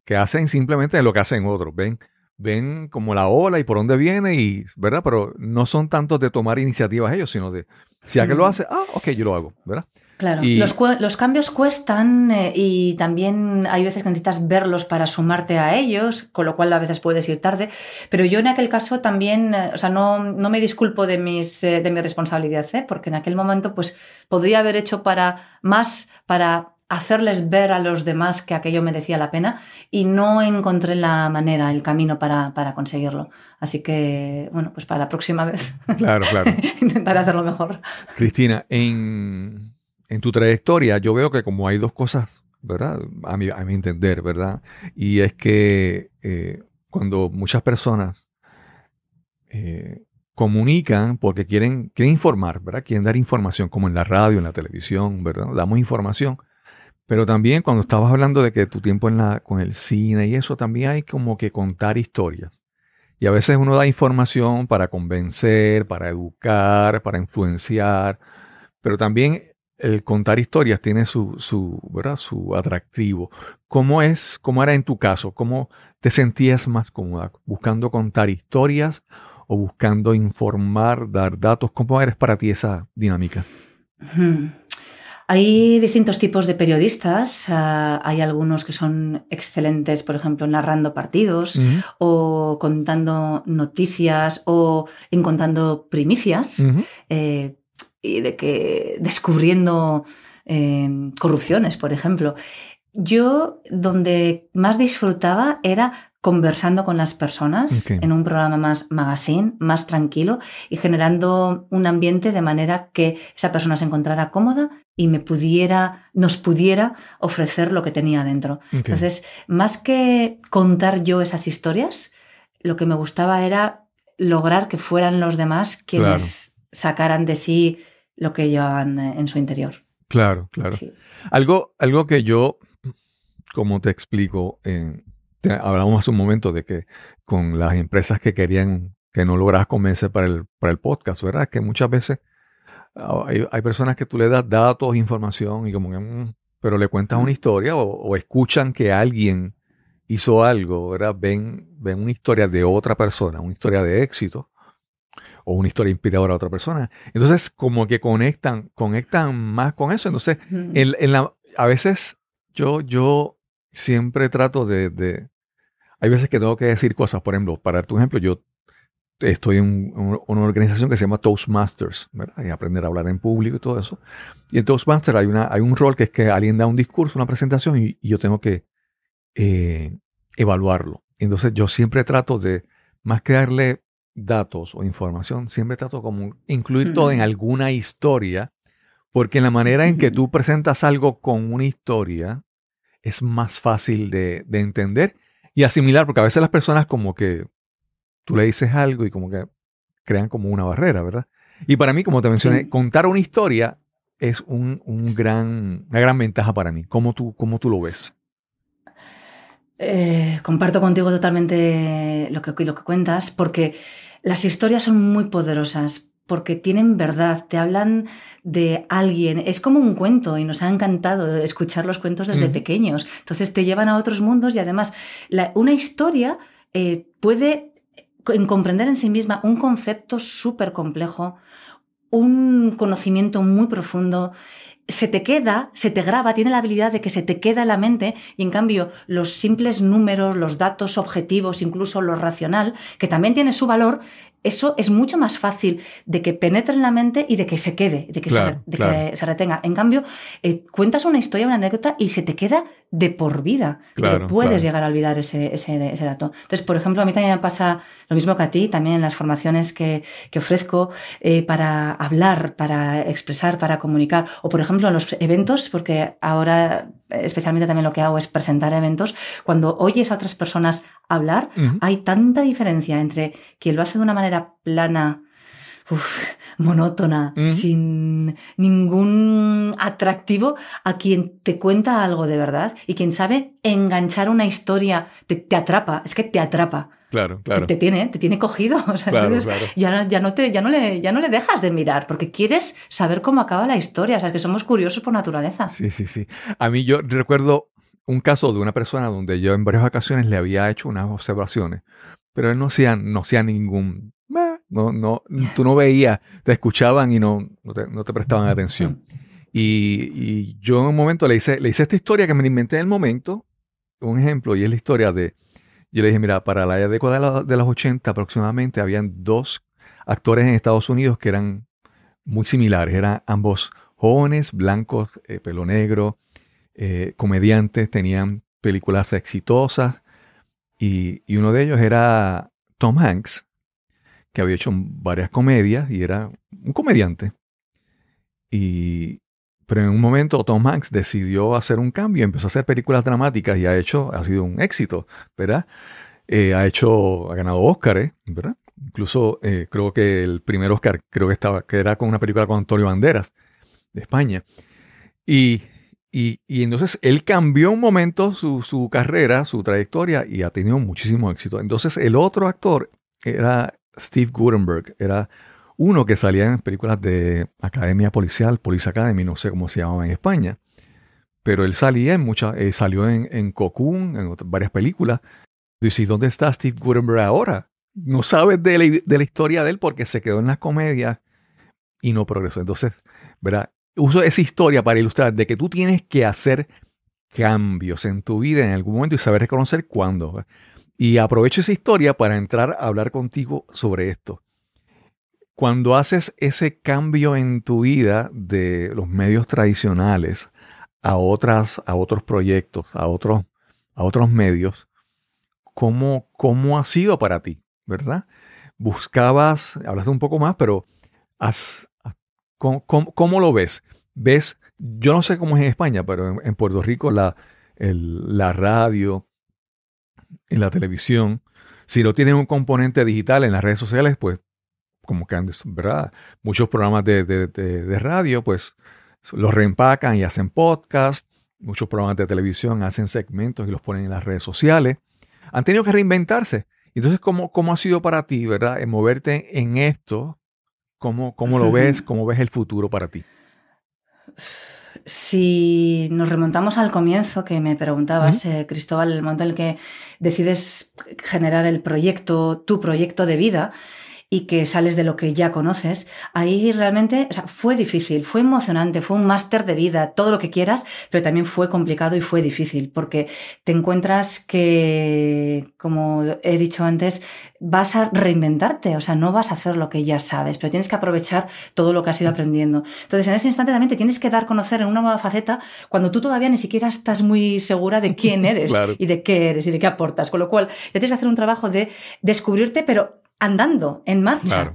que, hacen simplemente lo que hacen otros. Ven, ven como la ola y por dónde viene, y, ¿verdad? Pero no son tantos de tomar iniciativas ellos, sino de si alguien lo mm. hace, ah, ok, yo lo hago, ¿verdad? Claro, los, cambios cuestan eh, y también hay veces que necesitas verlos para sumarte a ellos, con lo cual a veces puedes ir tarde, pero yo en aquel caso también, eh, o sea, no, no, me disculpo de, mis, eh, de mi responsabilidad, porque en aquel momento pues podría haber hecho para más, para hacerles ver a los demás que aquello merecía la pena y no encontré la manera, el camino para, conseguirlo. Así que, bueno, pues para la próxima vez. [laughs] Claro, intentaré hacerlo mejor. Cristina, en, tu trayectoria yo veo que como hay dos cosas, ¿verdad? A mi, entender, ¿verdad? Y es que eh, cuando muchas personas eh, comunican porque quieren, quieren informar, ¿verdad? Quieren dar información, como en la radio, en la televisión, ¿verdad? Damos información pero también cuando estabas hablando de que tu tiempo en la, con el cine y eso, también hay como que contar historias. Y a veces uno da información para convencer, para educar, para influenciar, pero también el contar historias tiene su, su, ¿verdad? su atractivo. ¿Cómo es, cómo era en tu caso? ¿Cómo te sentías más cómoda? ¿Buscando contar historias o buscando informar, dar datos? ¿Cómo eres para ti esa dinámica? Hmm. Hay distintos tipos de periodistas. Ah, hay algunos que son excelentes, por ejemplo, narrando partidos o contando noticias o encontrando primicias eh, y de que descubriendo eh, corrupciones, por ejemplo. Yo donde más disfrutaba era conversando con las personas en un programa más magazine, más tranquilo y generando un ambiente de manera que esa persona se encontrara cómoda y me pudiera, nos pudiera ofrecer lo que tenía dentro. Entonces, más que contar yo esas historias, lo que me gustaba era lograr que fueran los demás quienes sacaran de sí lo que llevaban eh, en su interior. Claro, claro. Algo, algo que yo, como te explico, en Hablábamos hablamos hace un momento de que con las empresas que querían que no logras convencer para el, para el podcast, ¿verdad? Que muchas veces ah, hay, personas que tú le das datos, información y como mm, pero le cuentas una historia o, escuchan que alguien hizo algo, ¿verdad? Ven, ven una historia de otra persona, una historia de éxito o una historia inspiradora de otra persona. Entonces, como que conectan, conectan más con eso. Entonces, en, en la, a veces yo, yo siempre trato de, Hay veces que tengo que decir cosas, por ejemplo, para tu ejemplo, yo estoy en una organización que se llama Toastmasters, ¿verdad? Y aprender a hablar en público y todo eso. Y en Toastmasters hay, una, hay un rol que es que alguien da un discurso, una presentación, y, yo tengo que eh, evaluarlo. Entonces yo siempre trato de, más que darle datos o información, siempre trato como incluir todo en alguna historia, porque la manera en que tú presentas algo con una historia, es más fácil de, entender y asimilar, porque a veces las personas como que tú le dices algo y como que crean como una barrera, ¿verdad? Y para mí, como te mencioné, contar una historia es un, gran, una gran ventaja para mí. ¿Cómo tú, cómo tú lo ves? Eh, comparto contigo totalmente lo que, lo que cuentas, porque las historias son muy poderosas, porque tienen verdad, te hablan de alguien, es como un cuento y nos ha encantado escuchar los cuentos desde mm. pequeños, entonces te llevan a otros mundos y además una historia eh, puede comprender en sí misma un concepto súper complejo, un conocimiento muy profundo, se te queda, se te graba, tiene la habilidad de que se te queda en la mente y en cambio los simples números, los datos objetivos, incluso lo racional, que también tiene su valor, eso es mucho más fácil de que penetre en la mente y de que se quede, de que, se, retenga. En cambio, eh, cuentas una historia, una anécdota y se te queda de por vida. puedes llegar a olvidar ese, dato. Entonces, por ejemplo, a mí también me pasa lo mismo que a ti, también las formaciones que, ofrezco eh, para hablar, para expresar, para comunicar. O, por ejemplo, a los eventos, porque ahora especialmente también lo que hago es presentar eventos, cuando oyes a otras personas hablar, hay tanta diferencia entre quien lo hace de una manera plana, monótona, sin ningún atractivo, a quien te cuenta algo de verdad y quien sabe enganchar una historia, te, te atrapa, es que te atrapa. Claro, claro. Te, tiene, te tiene cogido. [laughs] Ya, no te, ya, no le, ya no le dejas de mirar porque quieres saber cómo acaba la historia. O sea, es que somos curiosos por naturaleza. Sí, sí, sí. A mí yo recuerdo un caso de una persona donde yo en varias ocasiones le había hecho unas observaciones, pero él no sean no hacía ningún no, no, tú no veías, te escuchaban y no, no, te, prestaban atención. Y, y, yo en un momento le hice, le hice esta historia que me inventé en el momento, un ejemplo, y es la historia de, yo le dije, mira, para la década de, de los 80 aproximadamente habían dos actores en Estados Unidos que eran muy similares, eran ambos jóvenes, blancos, eh, pelo negro, eh, comediantes, tenían películas exitosas, y, y uno de ellos era Tom Hanks, que había hecho varias comedias y era un comediante. Y, pero en un momento Tom Hanks decidió hacer un cambio, empezó a hacer películas dramáticas y ha hecho, ha sido un éxito, ¿verdad? Eh, ha hecho, ha ganado Oscar, ¿verdad? Incluso eh, creo que el primer Oscar creo que estaba, que era con una película con Antonio Banderas de España. Y, y, y entonces él cambió un momento su, su, carrera, su trayectoria y ha tenido muchísimo éxito. Entonces el otro actor era Steve Gutenberg era uno que salía en películas de Academia Policial, Police Academy, no sé cómo se llamaba en España, pero él salía en muchas, eh, salió en, en Cocoon, en varias películas. Dice, ¿dónde está Steve Gutenberg ahora? No sabes de la, historia de él porque se quedó en las comedias y no progresó. Entonces, ¿verdad? Uso esa historia para ilustrar de que tú tienes que hacer cambios en tu vida en algún momento y saber reconocer cuándo. Y aprovecho esa historia para entrar a hablar contigo sobre esto. Cuando haces ese cambio en tu vida de los medios tradicionales a, otras, a otros proyectos, a, otros, a otros medios, ¿cómo, ¿cómo ha sido para ti? ¿Verdad? Buscabas, hablaste un poco más, pero ¿cómo, lo ves? ¿Ves? Yo no sé cómo es en España, pero en, Puerto Rico la, la radio, en la televisión, si no tienen un componente digital en las redes sociales, pues como que han, ¿verdad? Muchos programas de, radio, pues los reempacan y hacen podcast. Muchos programas de televisión hacen segmentos y los ponen en las redes sociales. Han tenido que reinventarse. Entonces, ¿cómo, cómo ha sido para ti, verdad? En moverte en esto, ¿cómo, cómo lo ves? ¿Cómo ves el futuro para ti? [laughs] Si nos remontamos al comienzo que me preguntabas, eh, Cristóbal, el momento en el que decides generar el proyecto, tu proyecto de vida, y que sales de lo que ya conoces, ahí realmente fue difícil, fue emocionante, fue un máster de vida, todo lo que quieras, pero también fue complicado y fue difícil porque te encuentras que, como he dicho antes, vas a reinventarte, o sea, no vas a hacer lo que ya sabes, pero tienes que aprovechar todo lo que has ido aprendiendo. Entonces, en ese instante también te tienes que dar a conocer en una nueva faceta cuando tú todavía ni siquiera estás muy segura de quién [laughs] eres y de qué eres y de qué aportas. Con lo cual, ya tienes que hacer un trabajo de descubrirte, pero andando, en marcha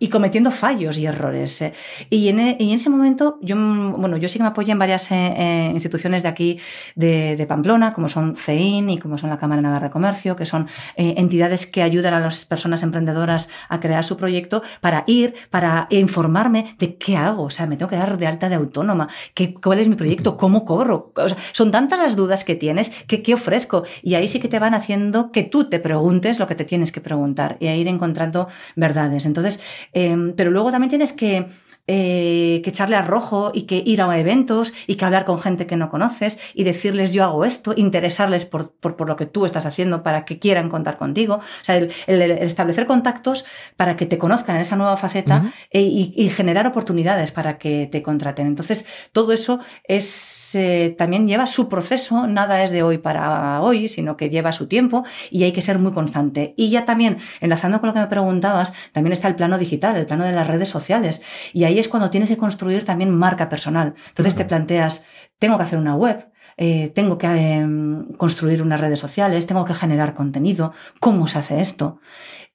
y cometiendo fallos y errores. Eh. E, y en, ese momento, yo, bueno, yo sí que me apoyo en varias eh, eh, instituciones de aquí de, Pamplona, como son CEIN y como son la Cámara Navarra de Comercio, que son entidades que ayudan a las personas emprendedoras a crear su proyecto para ir, para informarme de qué hago. O sea, me tengo que dar de alta de autónoma, qué, cuál es mi proyecto, cómo corro? O sea, son tantas las dudas que tienes, que, qué ofrezco. Y ahí sí que te van haciendo que tú te preguntes lo que te tienes que preguntar y a ir encontrando verdades. Entonces, Em, pero luego también tienes que eh, que echarle a rojo y que ir a eventos y que hablar con gente que no conoces y decirles yo hago esto, interesarles por, lo que tú estás haciendo para que quieran contar contigo. O el, establecer contactos para que te conozcan en esa nueva faceta e, y, generar oportunidades para que te contraten. Entonces, todo eso es, eh, también lleva su proceso, nada es de hoy para hoy, sino que lleva su tiempo y hay que ser muy constante. Y ya también, enlazando con lo que me preguntabas, también está el plano digital, el plano de las redes sociales. Y ahí es cuando tienes que construir también marca personal. Entonces te planteas, tengo que hacer una web, eh, tengo que em, construir unas redes sociales, tengo que generar contenido, ¿cómo se hace esto?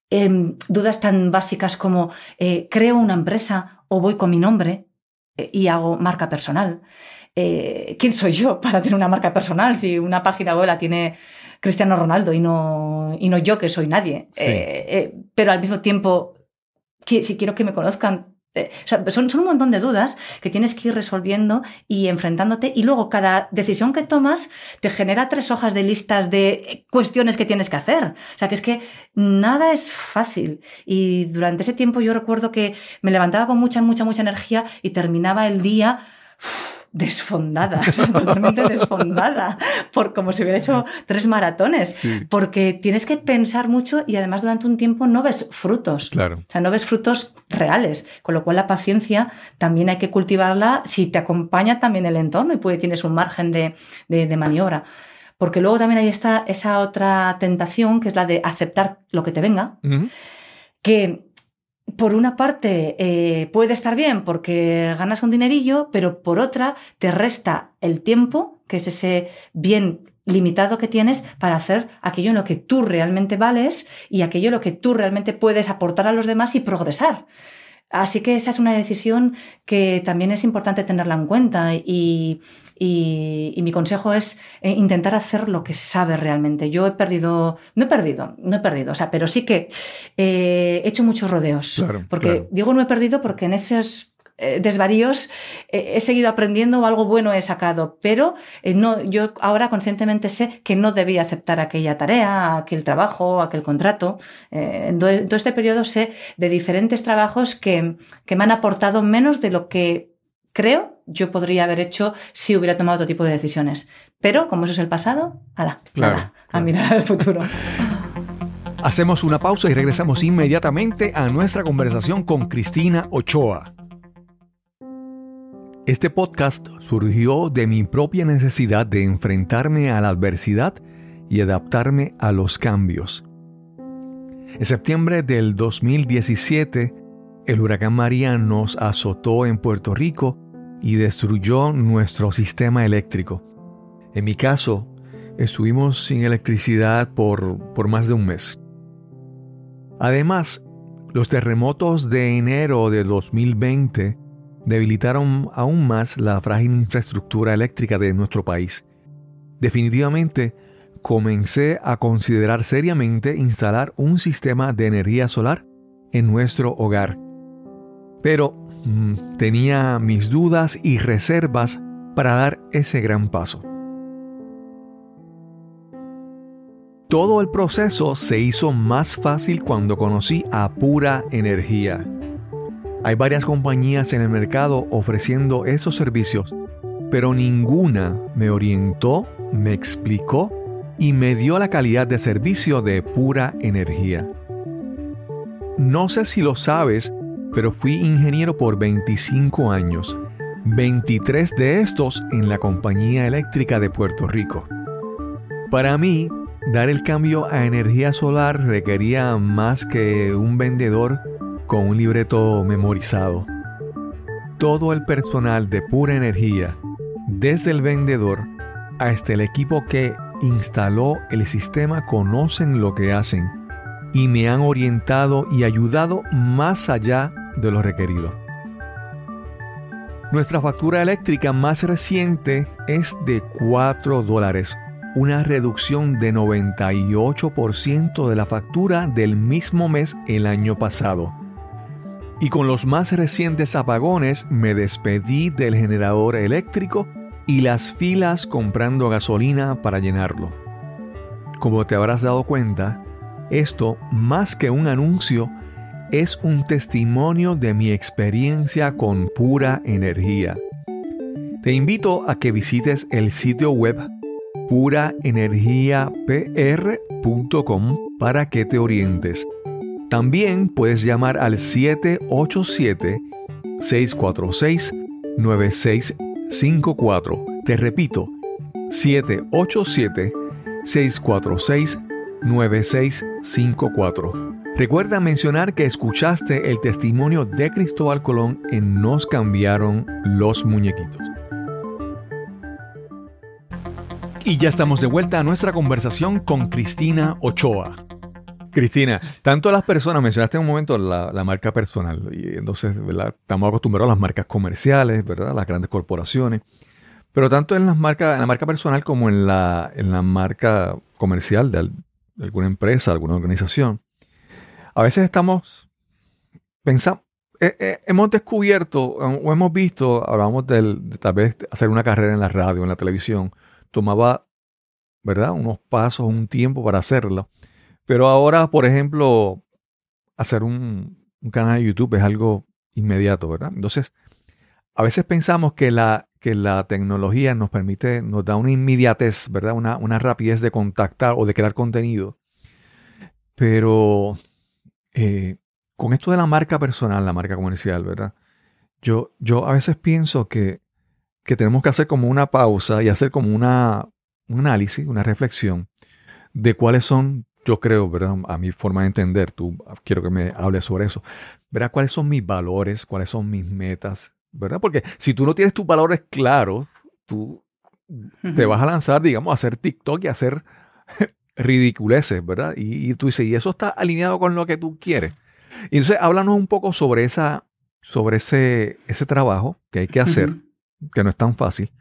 Em, dudas tan básicas como, eh, ¿creo una empresa o voy con mi nombre eh, y hago marca personal? ¿Quién soy yo [laughs] para tener una marca personal si una página web la tiene Cristiano Ronaldo y no, no yo que soy nadie? pero al mismo tiempo, si quiero que me conozcan, son, son, un montón de dudas que tienes que ir resolviendo y enfrentándote y luego cada decisión que tomas te genera tres hojas de listas de cuestiones que tienes que hacer. O sea, que es que nada es fácil. Y durante ese tiempo yo recuerdo que me levantaba con mucha, mucha, mucha energía y terminaba el día desfondada, [laughs] totalmente desfondada, por, como si hubiera hecho tres maratones, porque tienes que pensar mucho y además durante un tiempo no ves frutos, claro. o sea, no ves frutos reales, con lo cual la paciencia también hay que cultivarla si te acompaña también el entorno y puede, tienes un margen de, maniobra. Porque luego también ahí está esa otra tentación, que es la de aceptar lo que te venga, que por una parte eh, puede estar bien porque ganas un dinerillo, pero por otra te resta el tiempo, que es ese bien limitado que tienes para hacer aquello en lo que tú realmente vales y aquello en lo que tú realmente puedes aportar a los demás y progresar. Así que esa es una decisión que también es importante tenerla en cuenta y, mi consejo es eh, intentar hacer lo que sabe realmente. Yo he perdido, no he perdido, no he perdido, o sea, pero sí que eh, he hecho muchos rodeos. porque digo no he perdido porque en esos eh, desvaríos eh, he seguido aprendiendo o algo bueno he sacado, pero eh, no, yo ahora conscientemente sé que no debía aceptar aquella tarea, aquel trabajo, aquel contrato. todo, este periodo sé de diferentes trabajos que, me han aportado menos de lo que creo yo podría haber hecho si hubiera tomado otro tipo de decisiones. Pero como eso es el pasado, ala, la a mirar al futuro. Hacemos una pausa y regresamos inmediatamente a nuestra conversación con Cristina Ochoa. Este podcast surgió de mi propia necesidad de enfrentarme a la adversidad y adaptarme a los cambios. En septiembre del 2017, el huracán María nos azotó en Puerto Rico y destruyó nuestro sistema eléctrico. En mi caso, estuvimos sin electricidad por, más de un mes. Además, los terremotos de enero de 2020 debilitaron aún más la frágil infraestructura eléctrica de nuestro país. Definitivamente, comencé a considerar seriamente instalar un sistema de energía solar en nuestro hogar. Pero mm, tenía mis dudas y reservas para dar ese gran paso. Todo el proceso se hizo más fácil cuando conocí a Pura Energía, hay varias compañías en el mercado ofreciendo esos servicios, pero ninguna me orientó, me explicó y me dio la calidad de servicio de pura energía. No sé si lo sabes, pero fui ingeniero por 25 años, 23 de estos en la compañía eléctrica de Puerto Rico. Para mí, dar el cambio a energía solar requería más que un vendedor con un libreto memorizado. Todo el personal de pura energía, desde el vendedor hasta el equipo que instaló el sistema, conocen lo que hacen y me han orientado y ayudado más allá de lo requerido. Nuestra factura eléctrica más reciente es de 4 dólares, una reducción de 98% de la factura del mismo mes el año pasado y con los más recientes apagones me despedí del generador eléctrico y las filas comprando gasolina para llenarlo. Como te habrás dado cuenta, esto, más que un anuncio, es un testimonio de mi experiencia con pura energía. Te invito a que visites el sitio web puraenergiapr.com para que te orientes también puedes llamar al 787-646-9654. Te repito, 787-646-9654. Recuerda mencionar que escuchaste el testimonio de Cristóbal Colón en Nos cambiaron los muñequitos. Y ya estamos de vuelta a nuestra conversación con Cristina Ochoa. Cristina, [laughs] tanto las personas, mencionaste en un momento la, marca personal, y entonces estamos acostumbrados a las marcas comerciales, ¿verdad? las grandes corporaciones, pero tanto en, las marcas, en la marca personal como en la, la marca comercial de, alguna empresa, alguna organización, a veces estamos, pensando, eh, eh, hemos descubierto o hemos visto, hablamos de tal vez hacer una carrera en la radio, en la televisión, tomaba, ¿verdad? Unos pasos, un tiempo para hacerlo. Pero ahora, por ejemplo, hacer un, canal de YouTube es algo inmediato, ¿verdad? Entonces, a veces pensamos que la, que la tecnología nos permite, nos da una inmediatez, ¿verdad? Una, rapidez de contactar o de crear contenido. Pero eh, con esto de la marca personal, la marca comercial, ¿verdad? Yo, yo a veces pienso que, que, tenemos que hacer como una pausa y hacer como una, un análisis, una reflexión de cuáles son yo creo, ¿verdad? A mi forma de entender, tú ah, quiero que me hables sobre eso. ¿Verá ¿Cuáles son mis valores? ¿Cuáles son mis metas? ¿Verdad? Porque si tú no tienes tus valores claros, tú te vas a lanzar, digamos, a hacer TikTok y a hacer [laughs] ridiculeces, ¿verdad? Y, tú dices, y eso está alineado con lo que tú quieres. Y entonces, háblanos un poco sobre, esa, sobre ese, ese trabajo que hay que hacer, que no es tan fácil,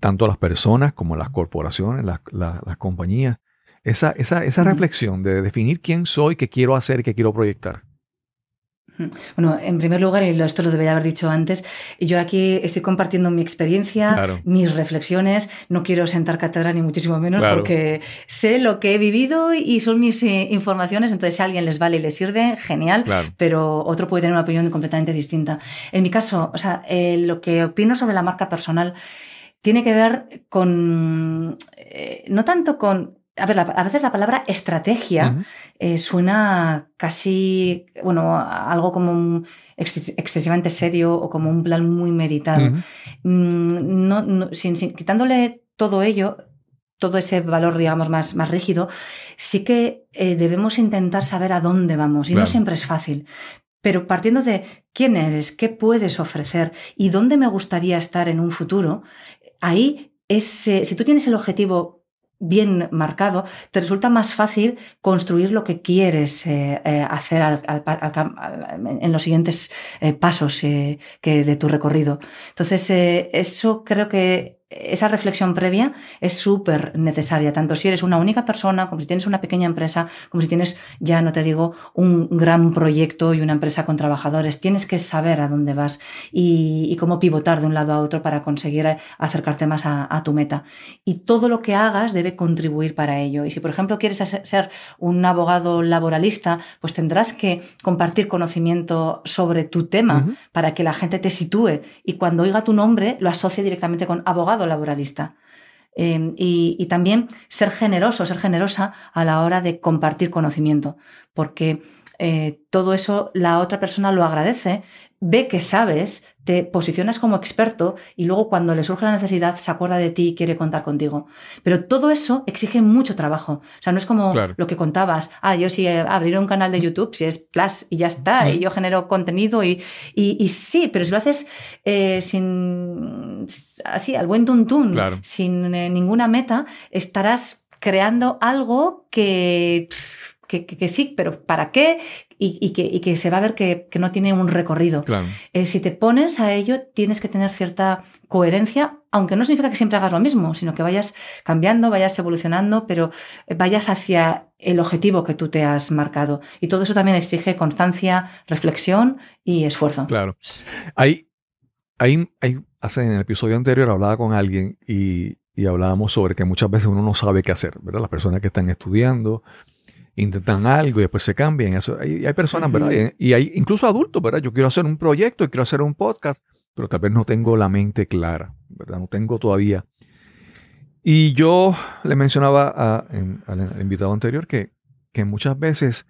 tanto las personas como las corporaciones, las compañías, esa, esa, reflexión de definir quién soy, qué quiero hacer, qué quiero proyectar. Bueno, en primer lugar, y esto lo debería haber dicho antes, yo aquí estoy compartiendo mi experiencia, mis reflexiones, no quiero sentar cátedra ni muchísimo menos porque sé lo que he vivido y son mis eh, informaciones, entonces si a alguien les vale y les sirve, genial, pero otro puede tener una opinión completamente distinta. En mi caso, o sea, eh, lo que opino sobre la marca personal tiene que ver con, eh, no tanto con a ver, a veces la palabra estrategia eh, suena casi, bueno, algo como excesivamente serio o como un plan muy meditado. Mm, no, sin, quitándole todo ello, todo ese valor, digamos, más, más rígido, sí que eh, debemos intentar saber a dónde vamos. Y no siempre es fácil. Pero partiendo de quién eres, qué puedes ofrecer y dónde me gustaría estar en un futuro, ahí es, si tú tienes el objetivo bien marcado, te resulta más fácil construir lo que quieres eh, eh, hacer en los siguientes eh, pasos que de tu recorrido. Entonces, eso creo que esa reflexión previa es súper necesaria, tanto si eres una única persona, como si tienes una pequeña empresa, como si tienes, ya no te digo, un gran proyecto y una empresa con trabajadores. Tienes que saber a dónde vas y, cómo pivotar de un lado a otro para conseguir acercarte más a, tu meta. Y todo lo que hagas debe contribuir para ello. Y si, por ejemplo, quieres ser un abogado laboralista, pues tendrás que compartir conocimiento sobre tu tema para que la gente te sitúe y cuando oiga tu nombre lo asocie directamente con abogado laboralista. Em, y, también ser generoso, ser generosa a la hora de compartir conocimiento, porque eh, todo eso la otra persona lo agradece ve que sabes, te posicionas como experto y luego cuando le surge la necesidad se acuerda de ti y quiere contar contigo. Pero todo eso exige mucho trabajo. O sea, no es como lo que contabas, ah, yo sí eh, abriré un canal de YouTube, si es Plus y ya está, y yo genero contenido y, sí, pero si lo haces eh, sin, así, al buen tuntún, sin eh, ninguna meta, estarás creando algo que, sí, pero ¿para qué? y, que, se va a ver que, no tiene un recorrido. Eh, si te pones a ello, tienes que tener cierta coherencia, aunque no significa que siempre hagas lo mismo, sino que vayas cambiando, vayas evolucionando, pero eh, vayas hacia el objetivo que tú te has marcado. Y todo eso también exige constancia, reflexión y esfuerzo. Claro. Hay, hay, hace, en el episodio anterior hablaba con alguien y, hablábamos sobre que muchas veces uno no sabe qué hacer, ¿verdad? Las personas que están estudiando, intentan algo y después se cambian. Eso, hay, personas, ¿verdad? Y, hay incluso adultos, ¿verdad? Yo quiero hacer un proyecto y quiero hacer un podcast, pero tal vez no tengo la mente clara, ¿verdad? No tengo todavía. Y yo le mencionaba al invitado anterior que, que muchas veces,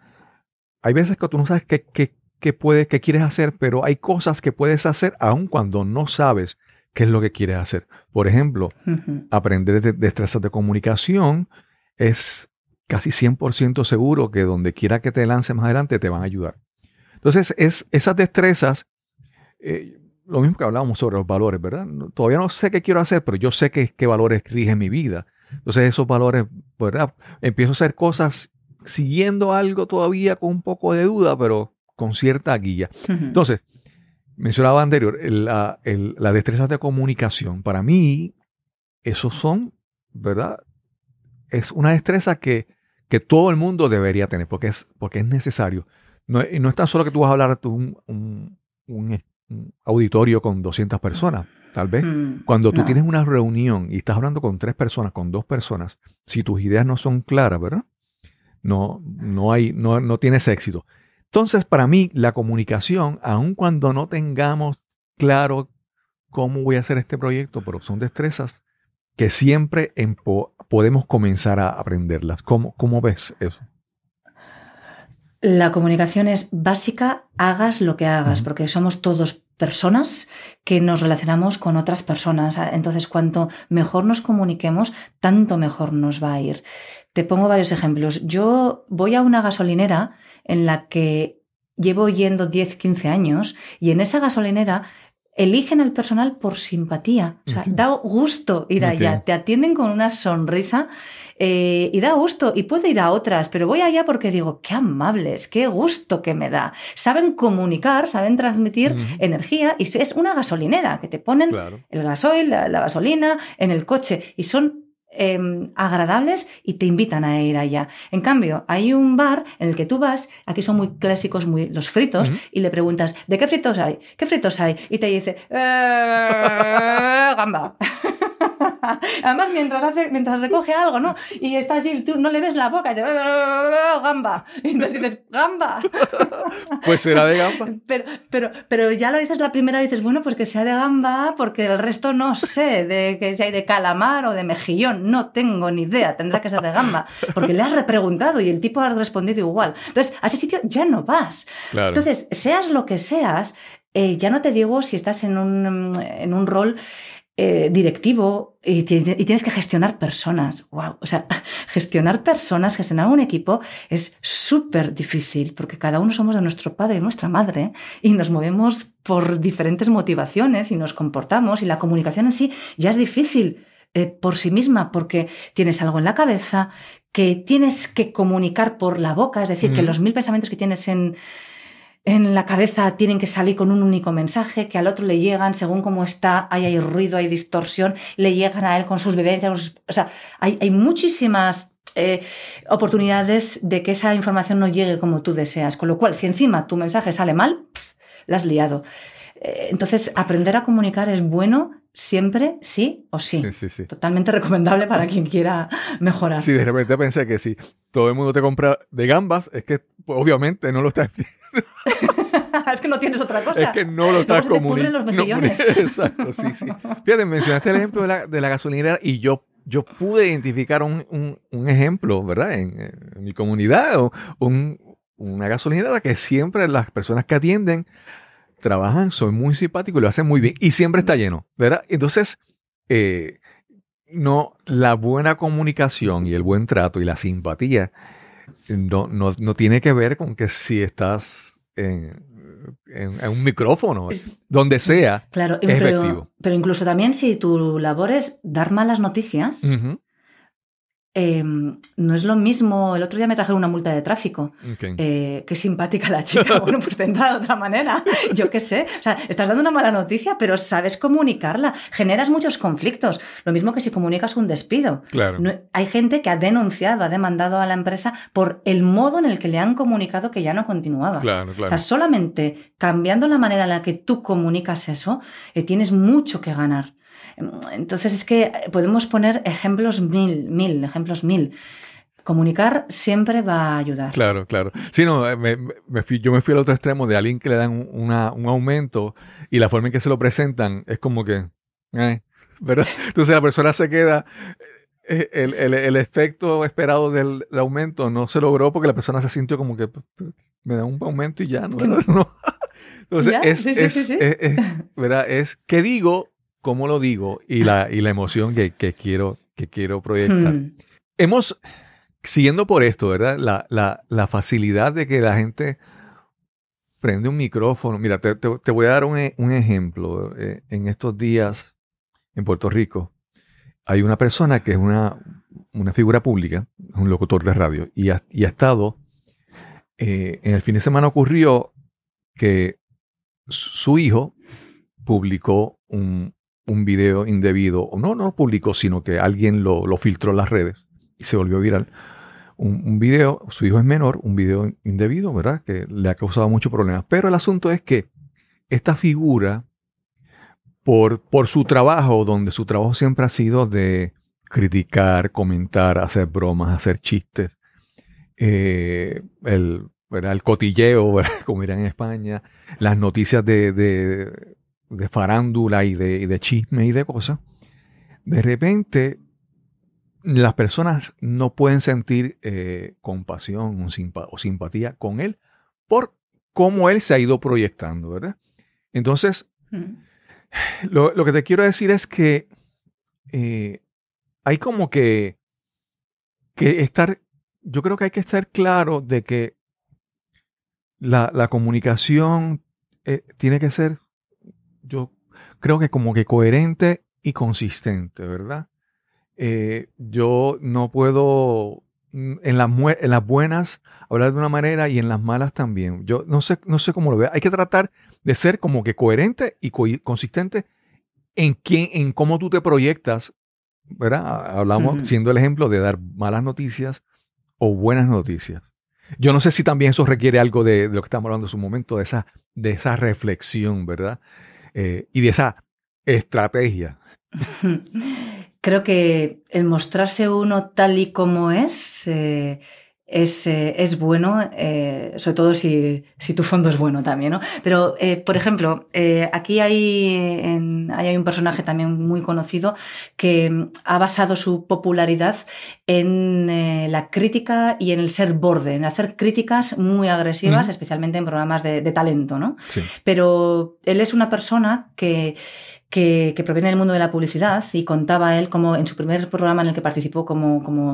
hay veces que tú no sabes qué, qué, qué, puedes, qué quieres hacer, pero hay cosas que puedes hacer aun cuando no sabes qué es lo que quieres hacer. Por ejemplo, aprender de, destrezas de comunicación es casi 100% seguro que donde quiera que te lance más adelante te van a ayudar. Entonces, es, esas destrezas, eh, lo mismo que hablábamos sobre los valores, ¿verdad? todavía no sé qué quiero hacer, pero yo sé qué, valores rigen mi vida. Entonces, esos valores, ¿verdad? Empiezo a hacer cosas siguiendo algo todavía con un poco de duda, pero con cierta guía. Entonces, mencionaba anterior, las la destrezas de comunicación. Para mí, esos son, ¿verdad? es una destreza que, todo el mundo debería tener porque es, porque es necesario. No, y no es tan solo que tú vas a hablar a un, auditorio con 200 personas, tal vez. Mm, cuando tú tienes una reunión y estás hablando con tres personas, con dos personas, si tus ideas no son claras, ¿verdad? No, no, hay, no, no tienes éxito. Entonces, para mí, la comunicación, aun cuando no tengamos claro cómo voy a hacer este proyecto, pero son destrezas que siempre podemos comenzar a aprenderlas. ¿Cómo, ves eso? La comunicación es básica, hagas lo que hagas, porque somos todos personas que nos relacionamos con otras personas. Entonces, cuanto mejor nos comuniquemos, tanto mejor nos va a ir. Te pongo varios ejemplos. Yo voy a una gasolinera en la que llevo yendo 10, 15 años y en esa gasolinera eligen al personal por simpatía. O sea, da gusto ir allá. Te atienden con una sonrisa eh, y da gusto. Y puedo ir a otras, pero voy allá porque digo, qué amables, qué gusto que me da. Saben comunicar, saben transmitir energía y es una gasolinera que te ponen el gasoil, la gasolina en el coche y son Em, agradables y te invitan a ir allá. En cambio, hay un bar en el que tú vas, aquí son muy clásicos muy, los fritos, y le preguntas, ¿de qué fritos hay? ¿Qué fritos hay? Y te dice, eh, gamba. [laughs] Además, mientras, hace, mientras recoge algo, ¿no? Y está así, tú no le ves la boca, y te oh, gamba. Y entonces dices, gamba. [laughs] pues será de gamba. [laughs] Pero, pero, ya lo dices la primera vez, bueno, pues que sea de gamba, porque el resto no sé de que si hay de calamar o de mejillón, no tengo ni idea, tendrá que ser de gamba. Porque le has repreguntado y el tipo ha respondido igual. Entonces, a ese sitio ya no vas. Entonces, seas lo que seas, eh, ya no te digo si estás en un, en un rol eh, directivo y, tienes que gestionar personas. ¡Wow! O sea, [laughs] gestionar personas, gestionar un equipo es súper difícil porque cada uno somos de nuestro padre y nuestra madre y nos movemos por diferentes motivaciones y nos comportamos y la comunicación en sí ya es difícil. Eh, por sí misma, porque tienes algo en la cabeza que tienes que comunicar por la boca, es decir, que los mil pensamientos que tienes en, en la cabeza tienen que salir con un único mensaje, que al otro le llegan, según cómo está, ahí hay ruido, hay distorsión, le llegan a él con sus vivencias. o sea, hay, muchísimas eh, oportunidades de que esa información no llegue como tú deseas. Con lo cual, si encima tu mensaje sale mal, la has liado. Eh, entonces, aprender a comunicar es bueno siempre sí o sí. Totalmente recomendable para quien quiera mejorar. Sí, de repente pensé que si todo el mundo te compra de gambas, es que pues, obviamente no lo está [laughs] es que no tienes otra cosa. Es que no lo estás comunicando. los [laughs] exacto, sí, sí. Fíjate, mencionaste el ejemplo de la, gasolinera y yo, yo pude identificar un, ejemplo, ¿verdad? En, mi comunidad, un, una gasolinera que siempre las personas que atienden trabajan, son muy simpáticos y lo hacen muy bien y siempre está lleno, ¿verdad? Entonces, eh, no, la buena comunicación y el buen trato y la simpatía no, no, tiene que ver con que si estás en, un micrófono, donde sea, claro, pero, Pero incluso también si tu labor es dar malas noticias, Em, no es lo mismo. El otro día me trajeron una multa de tráfico. Eh, qué simpática la chica. [laughs] Bueno, pues tendrá de otra manera. Yo qué sé. O sea, estás dando una mala noticia, pero sabes comunicarla. Generas muchos conflictos. Lo mismo que si comunicas un despido. Claro. hay gente que ha denunciado, ha demandado a la empresa por el modo en el que le han comunicado que ya no continuaba. Claro, claro. O sea, solamente cambiando la manera en la que tú comunicas eso, eh, tienes mucho que ganar. Entonces es que podemos poner ejemplos mil, mil, ejemplos mil. Comunicar siempre va a ayudar. Claro, claro. Sí, no, eh, yo me fui al otro extremo de alguien que le dan un aumento y la forma en que se lo presentan es como que... Eh, [laughs] Entonces la persona se queda... Eh, el, el, el, efecto esperado del, aumento no se logró porque la persona se sintió como que me da un aumento y ya, ¿no? Entonces, es, ¿verdad? Es, ¿qué digo? cómo lo digo y la, y la emoción que, quiero, que quiero proyectar. Hmm. Hemos, siguiendo por esto, ¿verdad? La, facilidad de que la gente prende un micrófono. Mira, te, voy a dar un, e, ejemplo. Eh, en estos días, en Puerto Rico, hay una persona que es una, figura pública, un locutor de radio, y ha, estado, eh, en el fin de semana ocurrió que su hijo publicó un, un video indebido, no, no lo publicó, sino que alguien lo, filtró en las redes y se volvió viral. Un, video, su hijo es menor, un video indebido, ¿verdad? Que le ha causado muchos problemas. Pero el asunto es que esta figura, por, por su trabajo, donde su trabajo siempre ha sido de criticar, comentar, hacer bromas, hacer chistes, eh, el, el cotilleo, [laughs] como era en España, las noticias de de farándula y de, chisme y de cosas, de repente las personas no pueden sentir eh, compasión o, simpatía con él por cómo él se ha ido proyectando, ¿verdad? Entonces, mm. lo, que te quiero decir es que eh, hay como que, que estar, yo creo que hay que estar claro de que la, comunicación eh, tiene que ser yo creo que como que coherente y consistente, ¿verdad? Eh, yo no puedo mm, en las, las, buenas hablar de una manera y en las malas también. Yo no sé, no sé cómo lo veo. Hay que tratar de ser como que coherente y consistente en, en cómo tú te proyectas, ¿verdad? Hablamos siendo el ejemplo de dar malas noticias o buenas noticias. Yo no sé si también eso requiere algo de, lo que estamos hablando en su momento, de esa, de esa reflexión, ¿verdad? Eh, y de esa estrategia. [laughs] Creo que el mostrarse uno tal y como es eh, eh, es, bueno, eh, sobre todo si, tu fondo es bueno también, ¿no? Pero, eh, por ejemplo, aquí hay, hay un personaje también muy conocido que mm, ha basado su popularidad en la crítica y en el ser borde, en hacer críticas muy agresivas, especialmente en programas de, talento, ¿no? Pero él es una persona que que, proviene del mundo de la publicidad y contaba él como en su primer programa en el que participó como, como,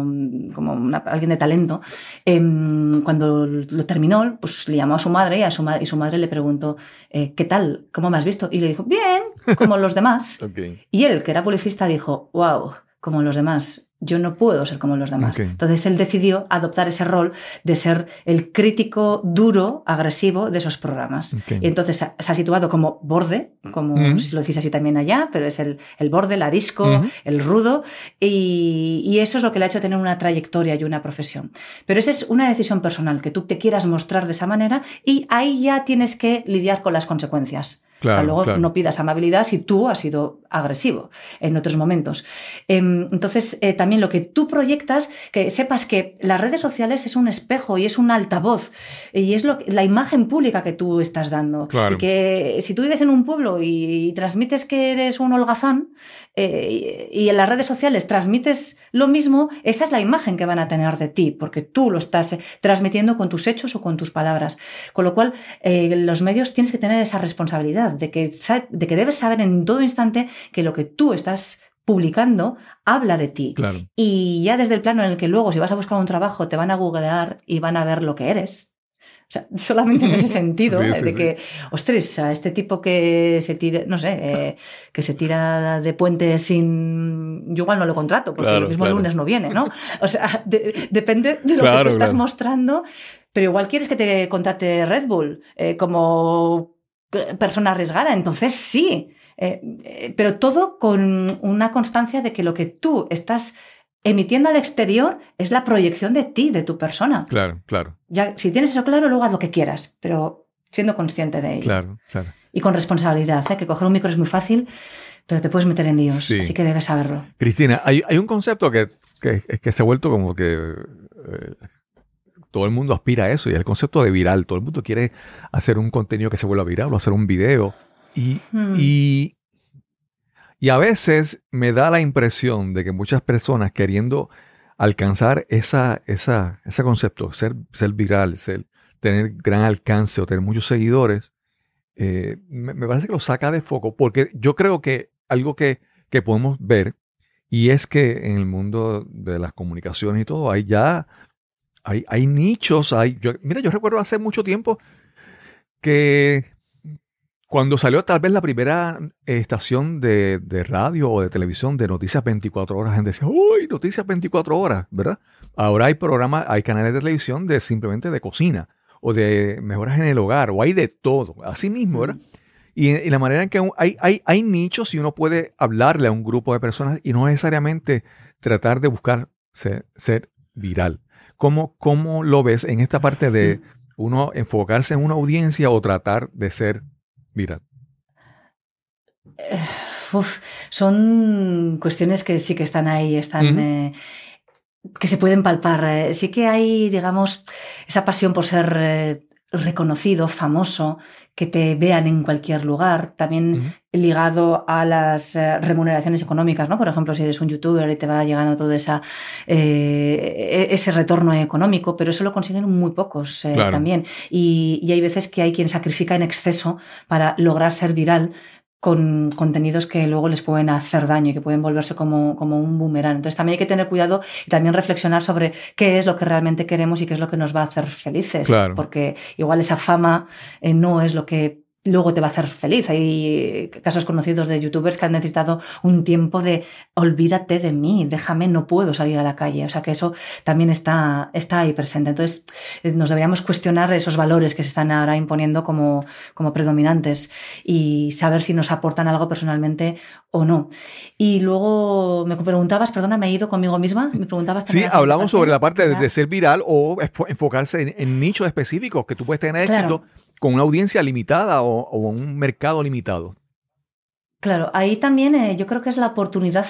como alguien de talento, em, cuando lo terminó, pues le llamó a su madre y, a su, y su madre le preguntó, eh, ¿qué tal? ¿Cómo me has visto? Y le dijo, bien, como los demás. [laughs] Y él, que era publicista, dijo, wow, como los demás yo no puedo ser como los demás. Entonces él decidió adoptar ese rol de ser el crítico duro, agresivo de esos programas. Y entonces se ha situado como borde, como mm-hmm. si lo decís así también allá, pero es el, borde, el arisco, mm-hmm. el rudo, y, eso es lo que le ha hecho tener una trayectoria y una profesión. Pero esa es una decisión personal, que tú te quieras mostrar de esa manera y ahí ya tienes que lidiar con las consecuencias. Claro, luego no pidas amabilidad si tú has sido agresivo en otros momentos. Em, entonces, eh, también lo que tú proyectas, que sepas que las redes sociales es un espejo y es un altavoz y es lo, la imagen pública que tú estás dando. que si tú vives en un pueblo y, transmites que eres un holgazán eh, y, en las redes sociales transmites lo mismo, esa es la imagen que van a tener de ti, porque tú lo estás transmitiendo con tus hechos o con tus palabras. Con lo cual, eh, los medios tienes que tener esa responsabilidad de que, de que debes saber en todo instante que lo que tú estás publicando habla de ti. Y ya desde el plano en el que luego si vas a buscar un trabajo te van a googlear y van a ver lo que eres. O sea, [laughs] solamente en ese [laughs] sentido, eh, de que, ostras, a este tipo que se tira, no sé, eh, que se tira de puente sin. Yo igual no lo contrato, porque el mismo lunes no viene, ¿no? [laughs] O sea, depende de lo que te estás mostrando, pero igual quieres que te contrate Red Bull eh, como persona arriesgada, entonces sí, eh, eh, pero todo con una constancia de que lo que tú estás emitiendo al exterior es la proyección de ti, de tu persona. Claro, claro. Ya, si tienes eso claro, luego haz lo que quieras, pero siendo consciente de ello. Claro, claro. Y con responsabilidad, ¿eh? que coger un micro es muy fácil, pero te puedes meter en líos, así que debes saberlo. Cristina, hay, un concepto que, se ha vuelto como que eh, todo el mundo aspira a eso y el concepto de viral. Todo el mundo quiere hacer un contenido que se vuelva viral o hacer un video. Y, hmm. y, y a veces me da la impresión de que muchas personas queriendo alcanzar esa, ese concepto, ser, ser viral, ser, tener gran alcance o tener muchos seguidores, eh, me, parece que lo saca de foco, porque yo creo que algo que, que, podemos ver, y es que en el mundo de las comunicaciones y todo, hay ya hay, nichos, hay, mira, yo recuerdo hace mucho tiempo que cuando salió tal vez la primera estación de, radio o de televisión de Noticias 24 Horas, gente decía, uy, Noticias 24 Horas, ¿verdad? Ahora hay programas, hay canales de televisión de simplemente de cocina o de mejoras en el hogar, o hay de todo, así mismo, ¿verdad? Y, la manera en que hay, hay, hay nichos y uno puede hablarle a un grupo de personas y no necesariamente tratar de buscar ser viral. ¿Cómo, lo ves en esta parte de uno enfocarse en una audiencia o tratar de ser viral? Eh, son cuestiones que sí que están ahí, están... Eh, que se pueden palpar. Eh, sí que hay, digamos, esa pasión por ser reconocido, famoso, que te vean en cualquier lugar, también ligado a las eh, remuneraciones económicas, ¿no? Por ejemplo, si eres un youtuber y te va llegando todo esa, eh, e-, ese retorno económico, pero eso lo consiguen muy pocos eh, también. Y, y, hay veces que hay quien sacrifica en exceso para lograr ser viral, con contenidos que luego les pueden hacer daño y que pueden volverse como, como, un boomerang. Entonces también hay que tener cuidado y también reflexionar sobre qué es lo que realmente queremos y qué es lo que nos va a hacer felices. Porque igual esa fama eh, no es lo que luego te va a hacer feliz. Hay casos conocidos de youtubers que han necesitado un tiempo de olvídate de mí, déjame, no puedo salir a la calle. O sea que eso también está, está ahí presente. Entonces eh, nos deberíamos cuestionar esos valores que se están ahora imponiendo como, como predominantes y saber si nos aportan algo personalmente o no. Y luego me preguntabas, perdona, me he ido conmigo misma, me preguntabas... Sí, hablamos sobre la parte de, ser viral o enfocarse en, nichos específicos que tú puedes tener éxito con una audiencia limitada o, un mercado limitado. Claro, ahí también eh, yo creo que es la oportunidad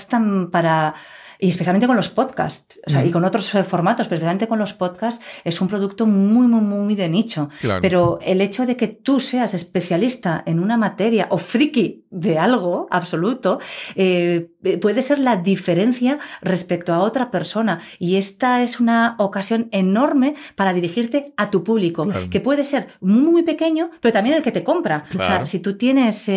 para y especialmente con los podcasts, o sea, y con otros eh, formatos, pero especialmente con los podcasts, es un producto muy, muy, muy de nicho. Pero el hecho de que tú seas especialista en una materia o friki de algo absoluto, eh, eh, puede ser la diferencia respecto a otra persona. Y esta es una ocasión enorme para dirigirte a tu público, que puede ser muy, pequeño, pero también el que te compra. O sea, si tú tienes...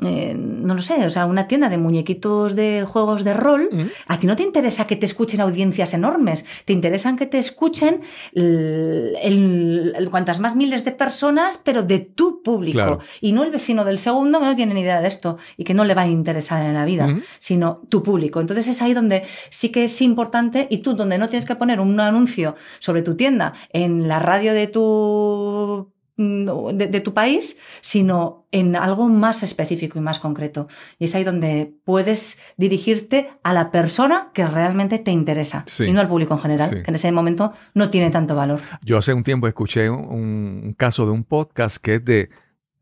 Eh, no lo sé, o sea, una tienda de muñequitos de juegos de rol, mm. a ti no te interesa que te escuchen audiencias enormes, te interesan que te escuchen el, cuantas más miles de personas, pero de tu público, y no el vecino del segundo que no tiene ni idea de esto y que no le va a interesar en la vida, mm. sino tu público. Entonces es ahí donde sí que es importante y tú donde no tienes que poner un anuncio sobre tu tienda en la radio de tu de, tu país, sino en algo más específico y más concreto. Y es ahí donde puedes dirigirte a la persona que realmente te interesa y no al público en general, que en ese momento no tiene tanto valor. Yo hace un tiempo escuché un, caso de un podcast que es de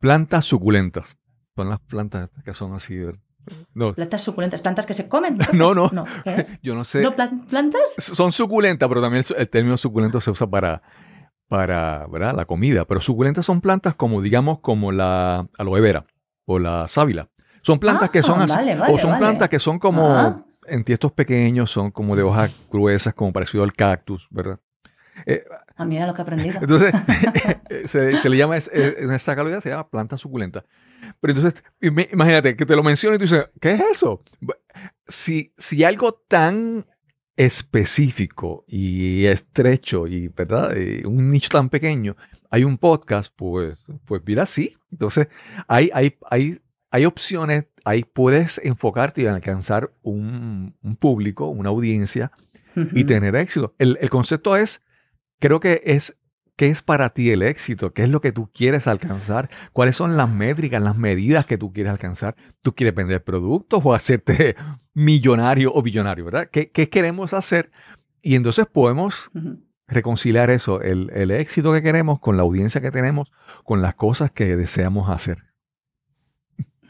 plantas suculentas. Son las plantas que son así, Plantas suculentas, plantas que se comen. [laughs] No, no. no [laughs] Yo no sé. ¿No plantas? Son suculentas, pero también el término suculento se usa para para ¿verdad? la comida, pero suculentas son plantas como, digamos, como la aloe vera o la sábila. Son plantas que son ah, o son plantas que son como en tiestos pequeños, son como de hojas gruesas, como parecido al cactus, ¿verdad? Eh, ah, mira lo que aprendí. [laughs] Entonces, [laughs] [laughs] eh, se, le llama, en esa calidad se llama planta suculenta. Pero entonces, imagínate que te lo menciono y tú dices, ¿qué es eso? Si, si algo tan específico y estrecho y, ¿verdad? Eh, un nicho tan pequeño, hay un podcast, pues, pues mira, sí. Entonces, hay, hay, hay, hay opciones, ahí puedes enfocarte y alcanzar un, público, una audiencia y tener éxito. El, el, concepto es, creo que es ¿Qué es para ti el éxito? ¿Qué es lo que tú quieres alcanzar? ¿Cuáles son las métricas, las medidas que tú quieres alcanzar? ¿Tú quieres vender productos o hacerte [laughs] millonario o billonario, verdad? ¿Qué, queremos hacer? Y entonces podemos reconciliar eso, el éxito que queremos con la audiencia que tenemos, con las cosas que deseamos hacer.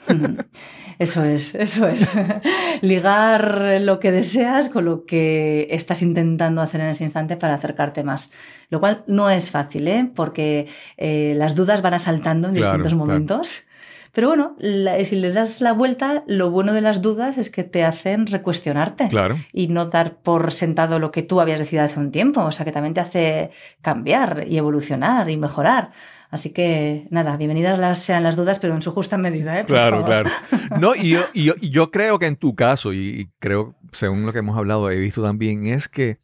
[laughs] Eso es, eso es. [laughs] Ligar lo que deseas con lo que estás intentando hacer en ese instante para acercarte más. Lo cual no es fácil, ¿eh? porque eh, las dudas van asaltando en distintos momentos. Pero bueno, si le das la vuelta, lo bueno de las dudas es que te hacen recuestionarte y no dar por sentado lo que tú habías decidido hace un tiempo. O sea, que también te hace cambiar y evolucionar y mejorar. Así que nada, bienvenidas las, sean las dudas, pero en su justa medida. ¿eh? claro, claro. [laughs] No, y yo, creo que en tu caso, y, creo, según lo que hemos hablado, he visto también, es que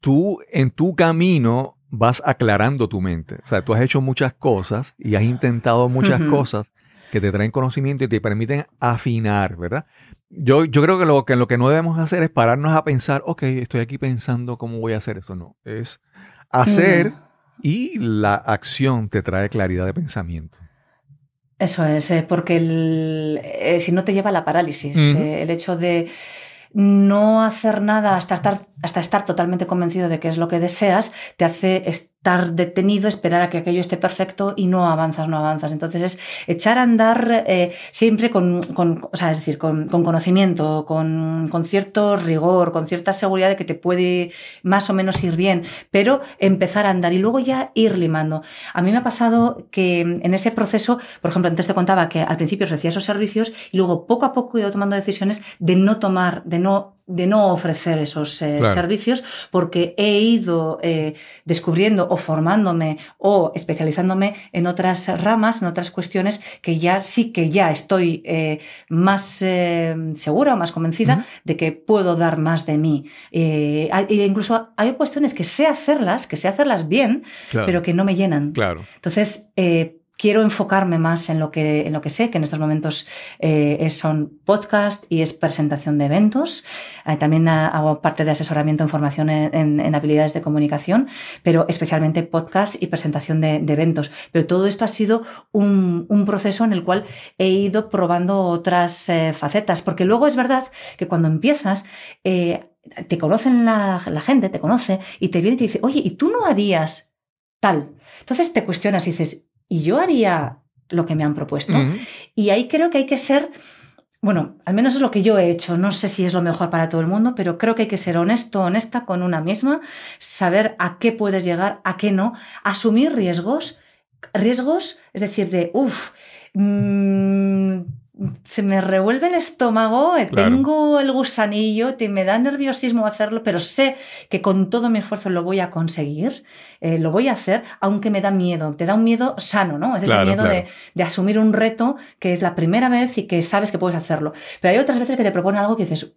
tú en tu camino vas aclarando tu mente. O sea, tú has hecho muchas cosas y has intentado muchas cosas que te traen conocimiento y te permiten afinar, ¿verdad? Yo, yo creo que lo, que lo que no debemos hacer es pararnos a pensar, ok, estoy aquí pensando cómo voy a hacer eso. No, es hacer y la acción te trae claridad de pensamiento. Eso es, eh, porque el, eh, si no te lleva a la parálisis, eh, el hecho de no hacer nada hasta estar, hasta estar totalmente convencido de que es lo que deseas, te hace estar detenido, esperar a que aquello esté perfecto y no avanzas, no avanzas. Entonces es echar a andar eh, siempre con, con o sea, es decir, con, con conocimiento, con, con, cierto rigor, con cierta seguridad de que te puede más o menos ir bien, pero empezar a andar y luego ya ir limando. A mí me ha pasado que en ese proceso, por ejemplo, antes te contaba que al principio ofrecía esos servicios y luego poco a poco he ido tomando decisiones de no tomar, de no de no ofrecer esos eh, servicios porque he ido eh, descubriendo formándome o especializándome en otras ramas, en otras cuestiones que ya sí que ya estoy eh, más eh, segura o más convencida de que puedo dar más de mí. Eh, e incluso hay cuestiones que sé hacerlas, que sé hacerlas bien, pero que no me llenan. Claro. Entonces, quiero enfocarme más en lo que, lo que sé, que en estos momentos eh, son podcast y es presentación de eventos. Eh, también hago parte de asesoramiento en formación en, habilidades de comunicación, pero especialmente podcast y presentación de, eventos. Pero todo esto ha sido un, proceso en el cual he ido probando otras eh, facetas, porque luego es verdad que cuando empiezas te conocen la, la, gente, te conoce y te viene y te dice, oye, ¿y tú no harías tal? Entonces te cuestionas y dices, y yo haría lo que me han propuesto. Y ahí creo que hay que ser, bueno, al menos es lo que yo he hecho, no sé si es lo mejor para todo el mundo, pero creo que hay que ser honesto, honesta con una misma, saber a qué puedes llegar, a qué no, asumir riesgos, riesgos, es decir, de, uff, mm, se me revuelve el estómago, eh, tengo el gusanillo, te, me da nerviosismo hacerlo, pero sé que con todo mi esfuerzo lo voy a conseguir, eh, lo voy a hacer, aunque me da miedo. Te da un miedo sano, ¿no? Es ese miedo de, asumir un reto que es la primera vez y que sabes que puedes hacerlo. Pero hay otras veces que te proponen algo que dices,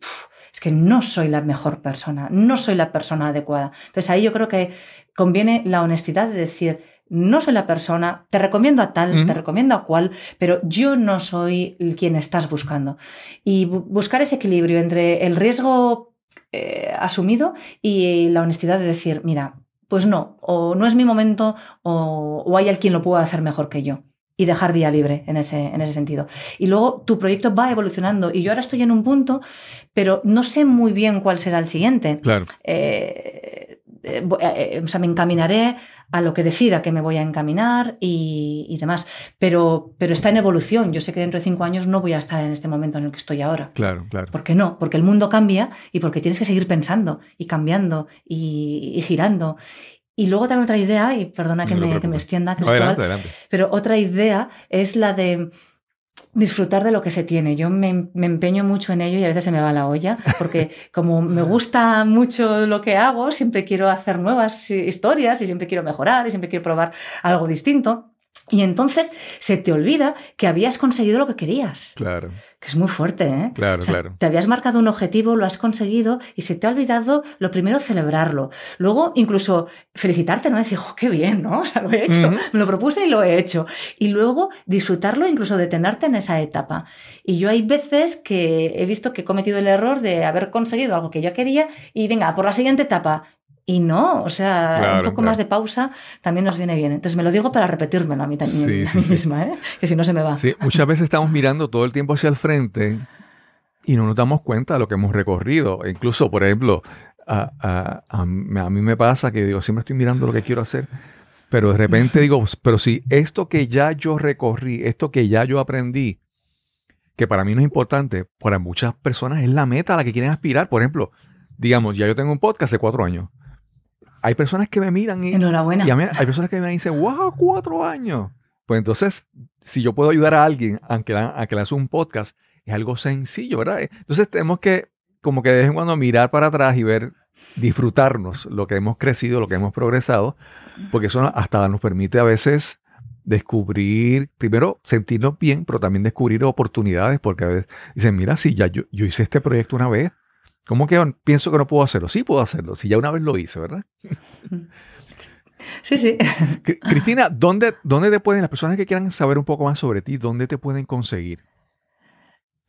es que no soy la mejor persona, no soy la persona adecuada. Entonces ahí yo creo que conviene la honestidad de decir, no soy la persona, te recomiendo a tal, te recomiendo a cual, pero yo no soy quien estás buscando. Y buscar ese equilibrio entre el riesgo eh, asumido y la honestidad de decir, mira, pues no, o no es mi momento, o, hay alguien lo pueda hacer mejor que yo y dejar día libre en ese, en ese sentido. Y luego tu proyecto va evolucionando y yo ahora estoy en un punto, pero no sé muy bien cuál será el siguiente. Claro. Eh, eh, eh, o sea, me encaminaré a lo que decida que me voy a encaminar y, demás. Pero, pero está en evolución. Yo sé que dentro de cinco años no voy a estar en este momento en el que estoy ahora. Claro, claro. ¿Por qué no? Porque el mundo cambia y porque tienes que seguir pensando y cambiando y, girando. Y luego también otra idea, y perdona que, me, que me, extienda, adelante. pero otra idea es la de disfrutar de lo que se tiene. Yo me, empeño mucho en ello y a veces se me va la olla, porque [laughs] como me gusta mucho lo que hago, siempre quiero hacer nuevas eh, historias y siempre quiero mejorar y siempre quiero probar algo distinto. Y entonces se te olvida que habías conseguido lo que querías. Claro. Que es muy fuerte, ¿eh? Claro, claro. Te habías marcado un objetivo, lo has conseguido y se te ha olvidado lo primero celebrarlo. Luego, incluso felicitarte, ¿no? Decir, oh, qué bien, ¿no? [laughs] O sea, lo he hecho. Me lo propuse y lo he hecho. Y luego disfrutarlo, incluso detenerte en esa etapa. Y yo hay veces que he visto que he cometido el error de haber conseguido algo que yo quería y venga, por la siguiente etapa. Y no, o sea, un poco más de pausa también nos viene bien. Entonces me lo digo para repetírmelo a mí, también, misma, ¿eh? que si no se me va. Sí, muchas veces estamos mirando todo el tiempo hacia el frente y no nos damos cuenta de lo que hemos recorrido. E incluso, por ejemplo, a, mí me pasa que digo, siempre estoy mirando lo que quiero hacer, pero de repente digo, pero si esto que ya yo recorrí, esto que ya yo aprendí, que para mí no es importante, para muchas personas es la meta a la que quieren aspirar. Por ejemplo, digamos, ya yo tengo un podcast de cuatro años hay personas que me miran y. hay personas que me miran y dicen, wow, cuatro años. Pues entonces, si yo puedo ayudar a alguien a que, le a un podcast, es algo sencillo, ¿verdad? Entonces, tenemos que, como que de vez en cuando, mirar para atrás y ver, disfrutarnos lo que hemos crecido, lo que hemos progresado, porque eso hasta nos permite a veces descubrir, primero sentirnos bien, pero también descubrir oportunidades, porque a veces dicen, mira, si ya yo hice este proyecto una vez, ¿Cómo que pienso que no puedo hacerlo? Sí puedo hacerlo, si ya una vez lo hice, ¿verdad? [laughs] Sí, sí. Cristina, ¿dónde, ¿dónde te pueden, las personas que quieran saber un poco más sobre ti, dónde te pueden conseguir?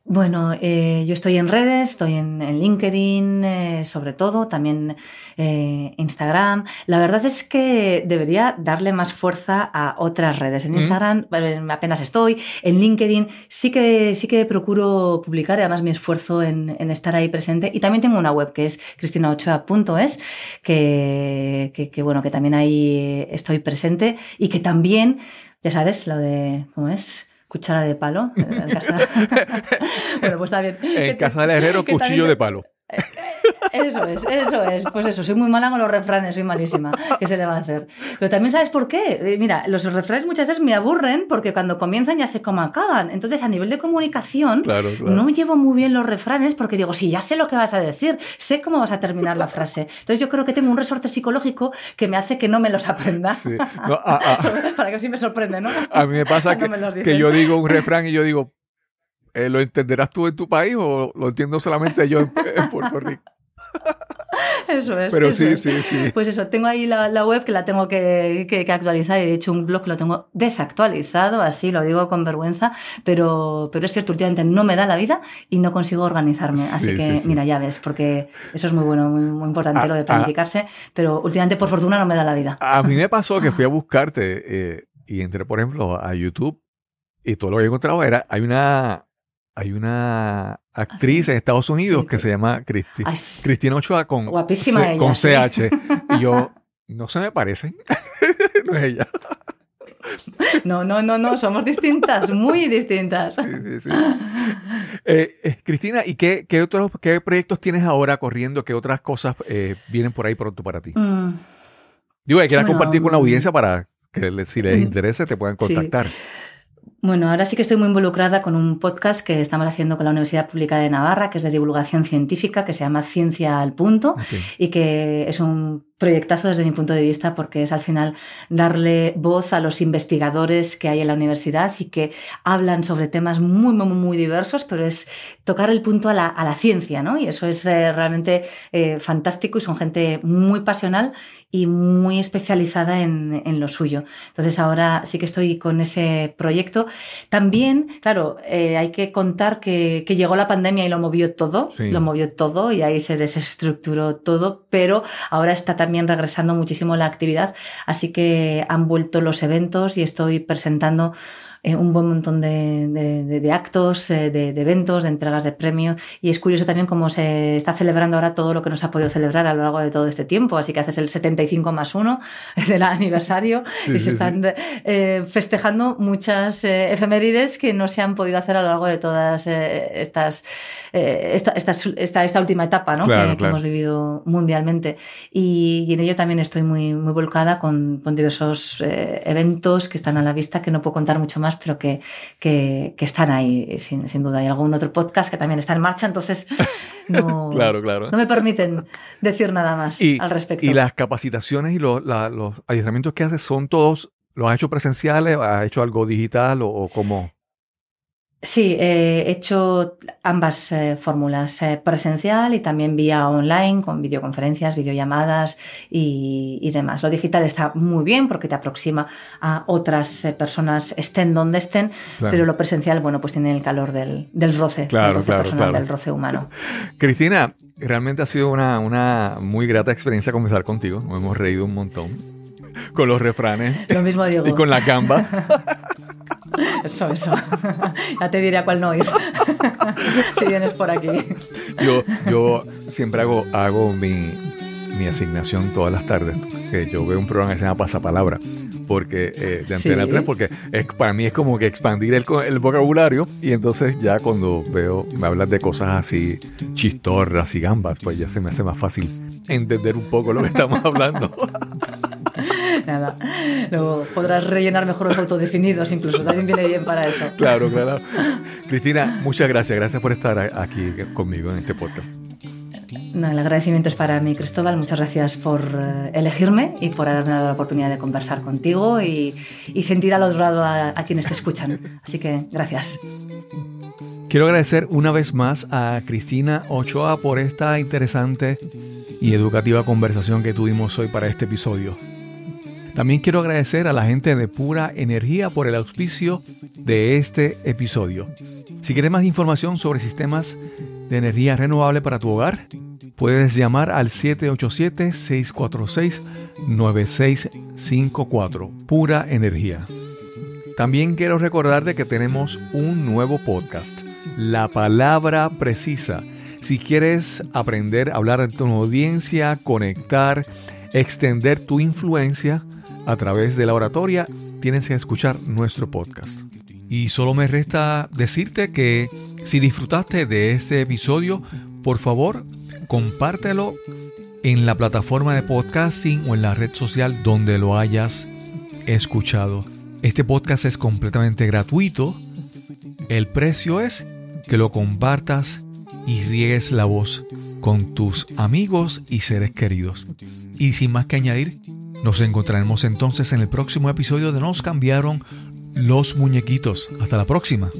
Bueno, eh, yo estoy en redes, estoy en, LinkedIn, eh, sobre todo, también eh, Instagram. La verdad es que debería darle más fuerza a otras redes. En mm. Instagram apenas estoy, en LinkedIn sí que, sí que procuro publicar, además mi esfuerzo en, estar ahí presente. Y también tengo una web que es cristinaochoa.es, que, que bueno, que también ahí estoy presente y que también, ya sabes, lo de, ¿cómo es? cuchara de palo. En casa... [laughs] [laughs] bueno, pues está bien. En casa del herrero, cuchillo de palo. Eh, eso es, eso es. Pues eso, soy muy mala con los refranes, soy malísima. ¿Qué se le va a hacer? Pero también sabes por qué. Eh, mira, los refranes muchas veces me aburren porque cuando comienzan ya sé cómo acaban. Entonces, a nivel de comunicación, no llevo muy bien los refranes porque digo, sí, ya sé lo que vas a decir, sé cómo vas a terminar la frase. Entonces, yo creo que tengo un resorte psicológico que me hace que no me los aprenda. Sí. [laughs] Para que así me sorprende, ¿no? A mí me pasa [laughs] que, que yo digo un [laughs] refrán y yo digo, eh, ¿lo entenderás tú en tu país o lo entiendo solamente yo en Puerto Rico? eso es. Pero sí, sí, sí. Pues eso, tengo ahí la, web que la tengo que, actualizar y de hecho un blog que lo tengo desactualizado, así lo digo con vergüenza, pero, pero es cierto, últimamente no me da la vida y no consigo organizarme. Así que, mira, ya ves, porque eso es muy bueno, muy, importante ah, lo de ah. planificarse, pero últimamente por fortuna no me da la vida. A mí me pasó que fui a ah. buscarte eh, y entré, por ejemplo, a YouTube y todo lo que he encontrado era, hay una hay una actriz en Estados Unidos que se llama Cristina Ochoa con, CH. Y yo, [laughs] no se me parecen. [laughs] no es ella. No, no, no, no, somos distintas, muy distintas. Sí, eh, eh, Cristina, ¿y qué, otros proyectos tienes ahora corriendo? ¿Qué otras cosas eh, vienen por ahí pronto para ti? Mm. Digo, quieres compartir con la audiencia para que si les mm, interese te puedan contactar. Bueno, ahora sí que estoy muy involucrada con un podcast que estamos haciendo con la Universidad Pública de Navarra, que es de divulgación científica, que se llama Ciencia al Punto, y que es un proyectazo desde mi punto de vista porque es al final darle voz a los investigadores que hay en la universidad y que hablan sobre temas muy, muy, muy diversos, pero es tocar el punto a la, ciencia, ¿no? Y eso es eh, realmente eh, fantástico y son gente muy pasional y muy especializada en lo suyo. Entonces ahora sí que estoy con ese proyecto también, claro, eh, hay que contar que, llegó la pandemia y lo movió todo, lo movió todo y ahí se desestructuró todo, pero ahora está también regresando muchísimo la actividad, así que han vuelto los eventos y estoy presentando eh, un buen montón de, actos, eh, de, eventos, de entregas de premios. Y es curioso también cómo se está celebrando ahora todo lo que nos ha podido celebrar a lo largo de todo este tiempo. Así que haces el 75 más 1 [laughs] del aniversario [laughs] y se están eh, festejando muchas efemérides que no se han podido hacer a lo largo de todas estas, esta, esta, última etapa que, hemos vivido mundialmente. Y, en ello también estoy muy, muy volcada con, con diversos eventos que están a la vista que no puedo contar mucho más pero que, que, están ahí, sin, sin, duda. Hay algún otro podcast que también está en marcha, entonces no, [laughs] no me permiten decir nada más al respecto. Y las capacitaciones y los, ayuntamientos que haces son todos ¿los ha hecho presenciales? ha hecho algo digital o, o cómo? Sí, he hecho ambas eh, fórmulas, eh, presencial y también vía online, con videoconferencias, videollamadas y, demás. Lo digital está muy bien porque te aproxima a otras eh, personas, estén donde estén, pero lo presencial, bueno, pues tiene el calor del, roce, del roce personal, del roce humano. [laughs] Cristina, realmente ha sido una, muy grata experiencia conversar contigo. Nos hemos reído un montón con los refranes. Y con la gamba. [laughs] Eso, eso. ya te diré cuál no ir. [laughs] si vienes por aquí. Yo, yo siempre hago, hago mi, asignación todas las tardes. Que yo veo un programa que se llama Pasapalabra, porque eh, de Antena porque para mí es como que expandir el, vocabulario. Y entonces ya cuando veo, me hablas de cosas así chistorras y gambas, pues ya se me hace más fácil entender un poco lo que estamos [laughs] hablando. [laughs] Nada. Luego podrás rellenar mejor los autodefinidos, incluso también viene bien para eso. Claro, claro. Cristina, muchas gracias. Gracias por estar aquí conmigo en este podcast. No, el agradecimiento es para mí, Cristóbal. Muchas gracias por eh, elegirme y por haberme dado la oportunidad de conversar contigo y, sentir al otro lado a, a quienes te escuchan. Así que gracias. Quiero agradecer una vez más a Cristina Ochoa por esta interesante y educativa conversación que tuvimos hoy para este episodio. También quiero agradecer a la gente de Pura Energía por el auspicio de este episodio. Si quieres más información sobre sistemas de energía renovable para tu hogar, puedes llamar al 787-646-9654. Pura Energía. También quiero recordarte que tenemos un nuevo podcast, La Palabra Precisa. Si quieres aprender a hablar a tu audiencia, conectar, extender tu influencia, a través de la oratoria, tienes que escuchar nuestro podcast. Y solo me resta decirte que si disfrutaste de este episodio, por favor, compártelo en la plataforma de podcasting o en la red social donde lo hayas escuchado. Este podcast es completamente gratuito. El precio es que lo compartas y riegues la voz con tus amigos y seres queridos. Y sin más que añadir, nos encontraremos entonces en el próximo episodio de Nos cambiaron los muñequitos. Hasta la próxima.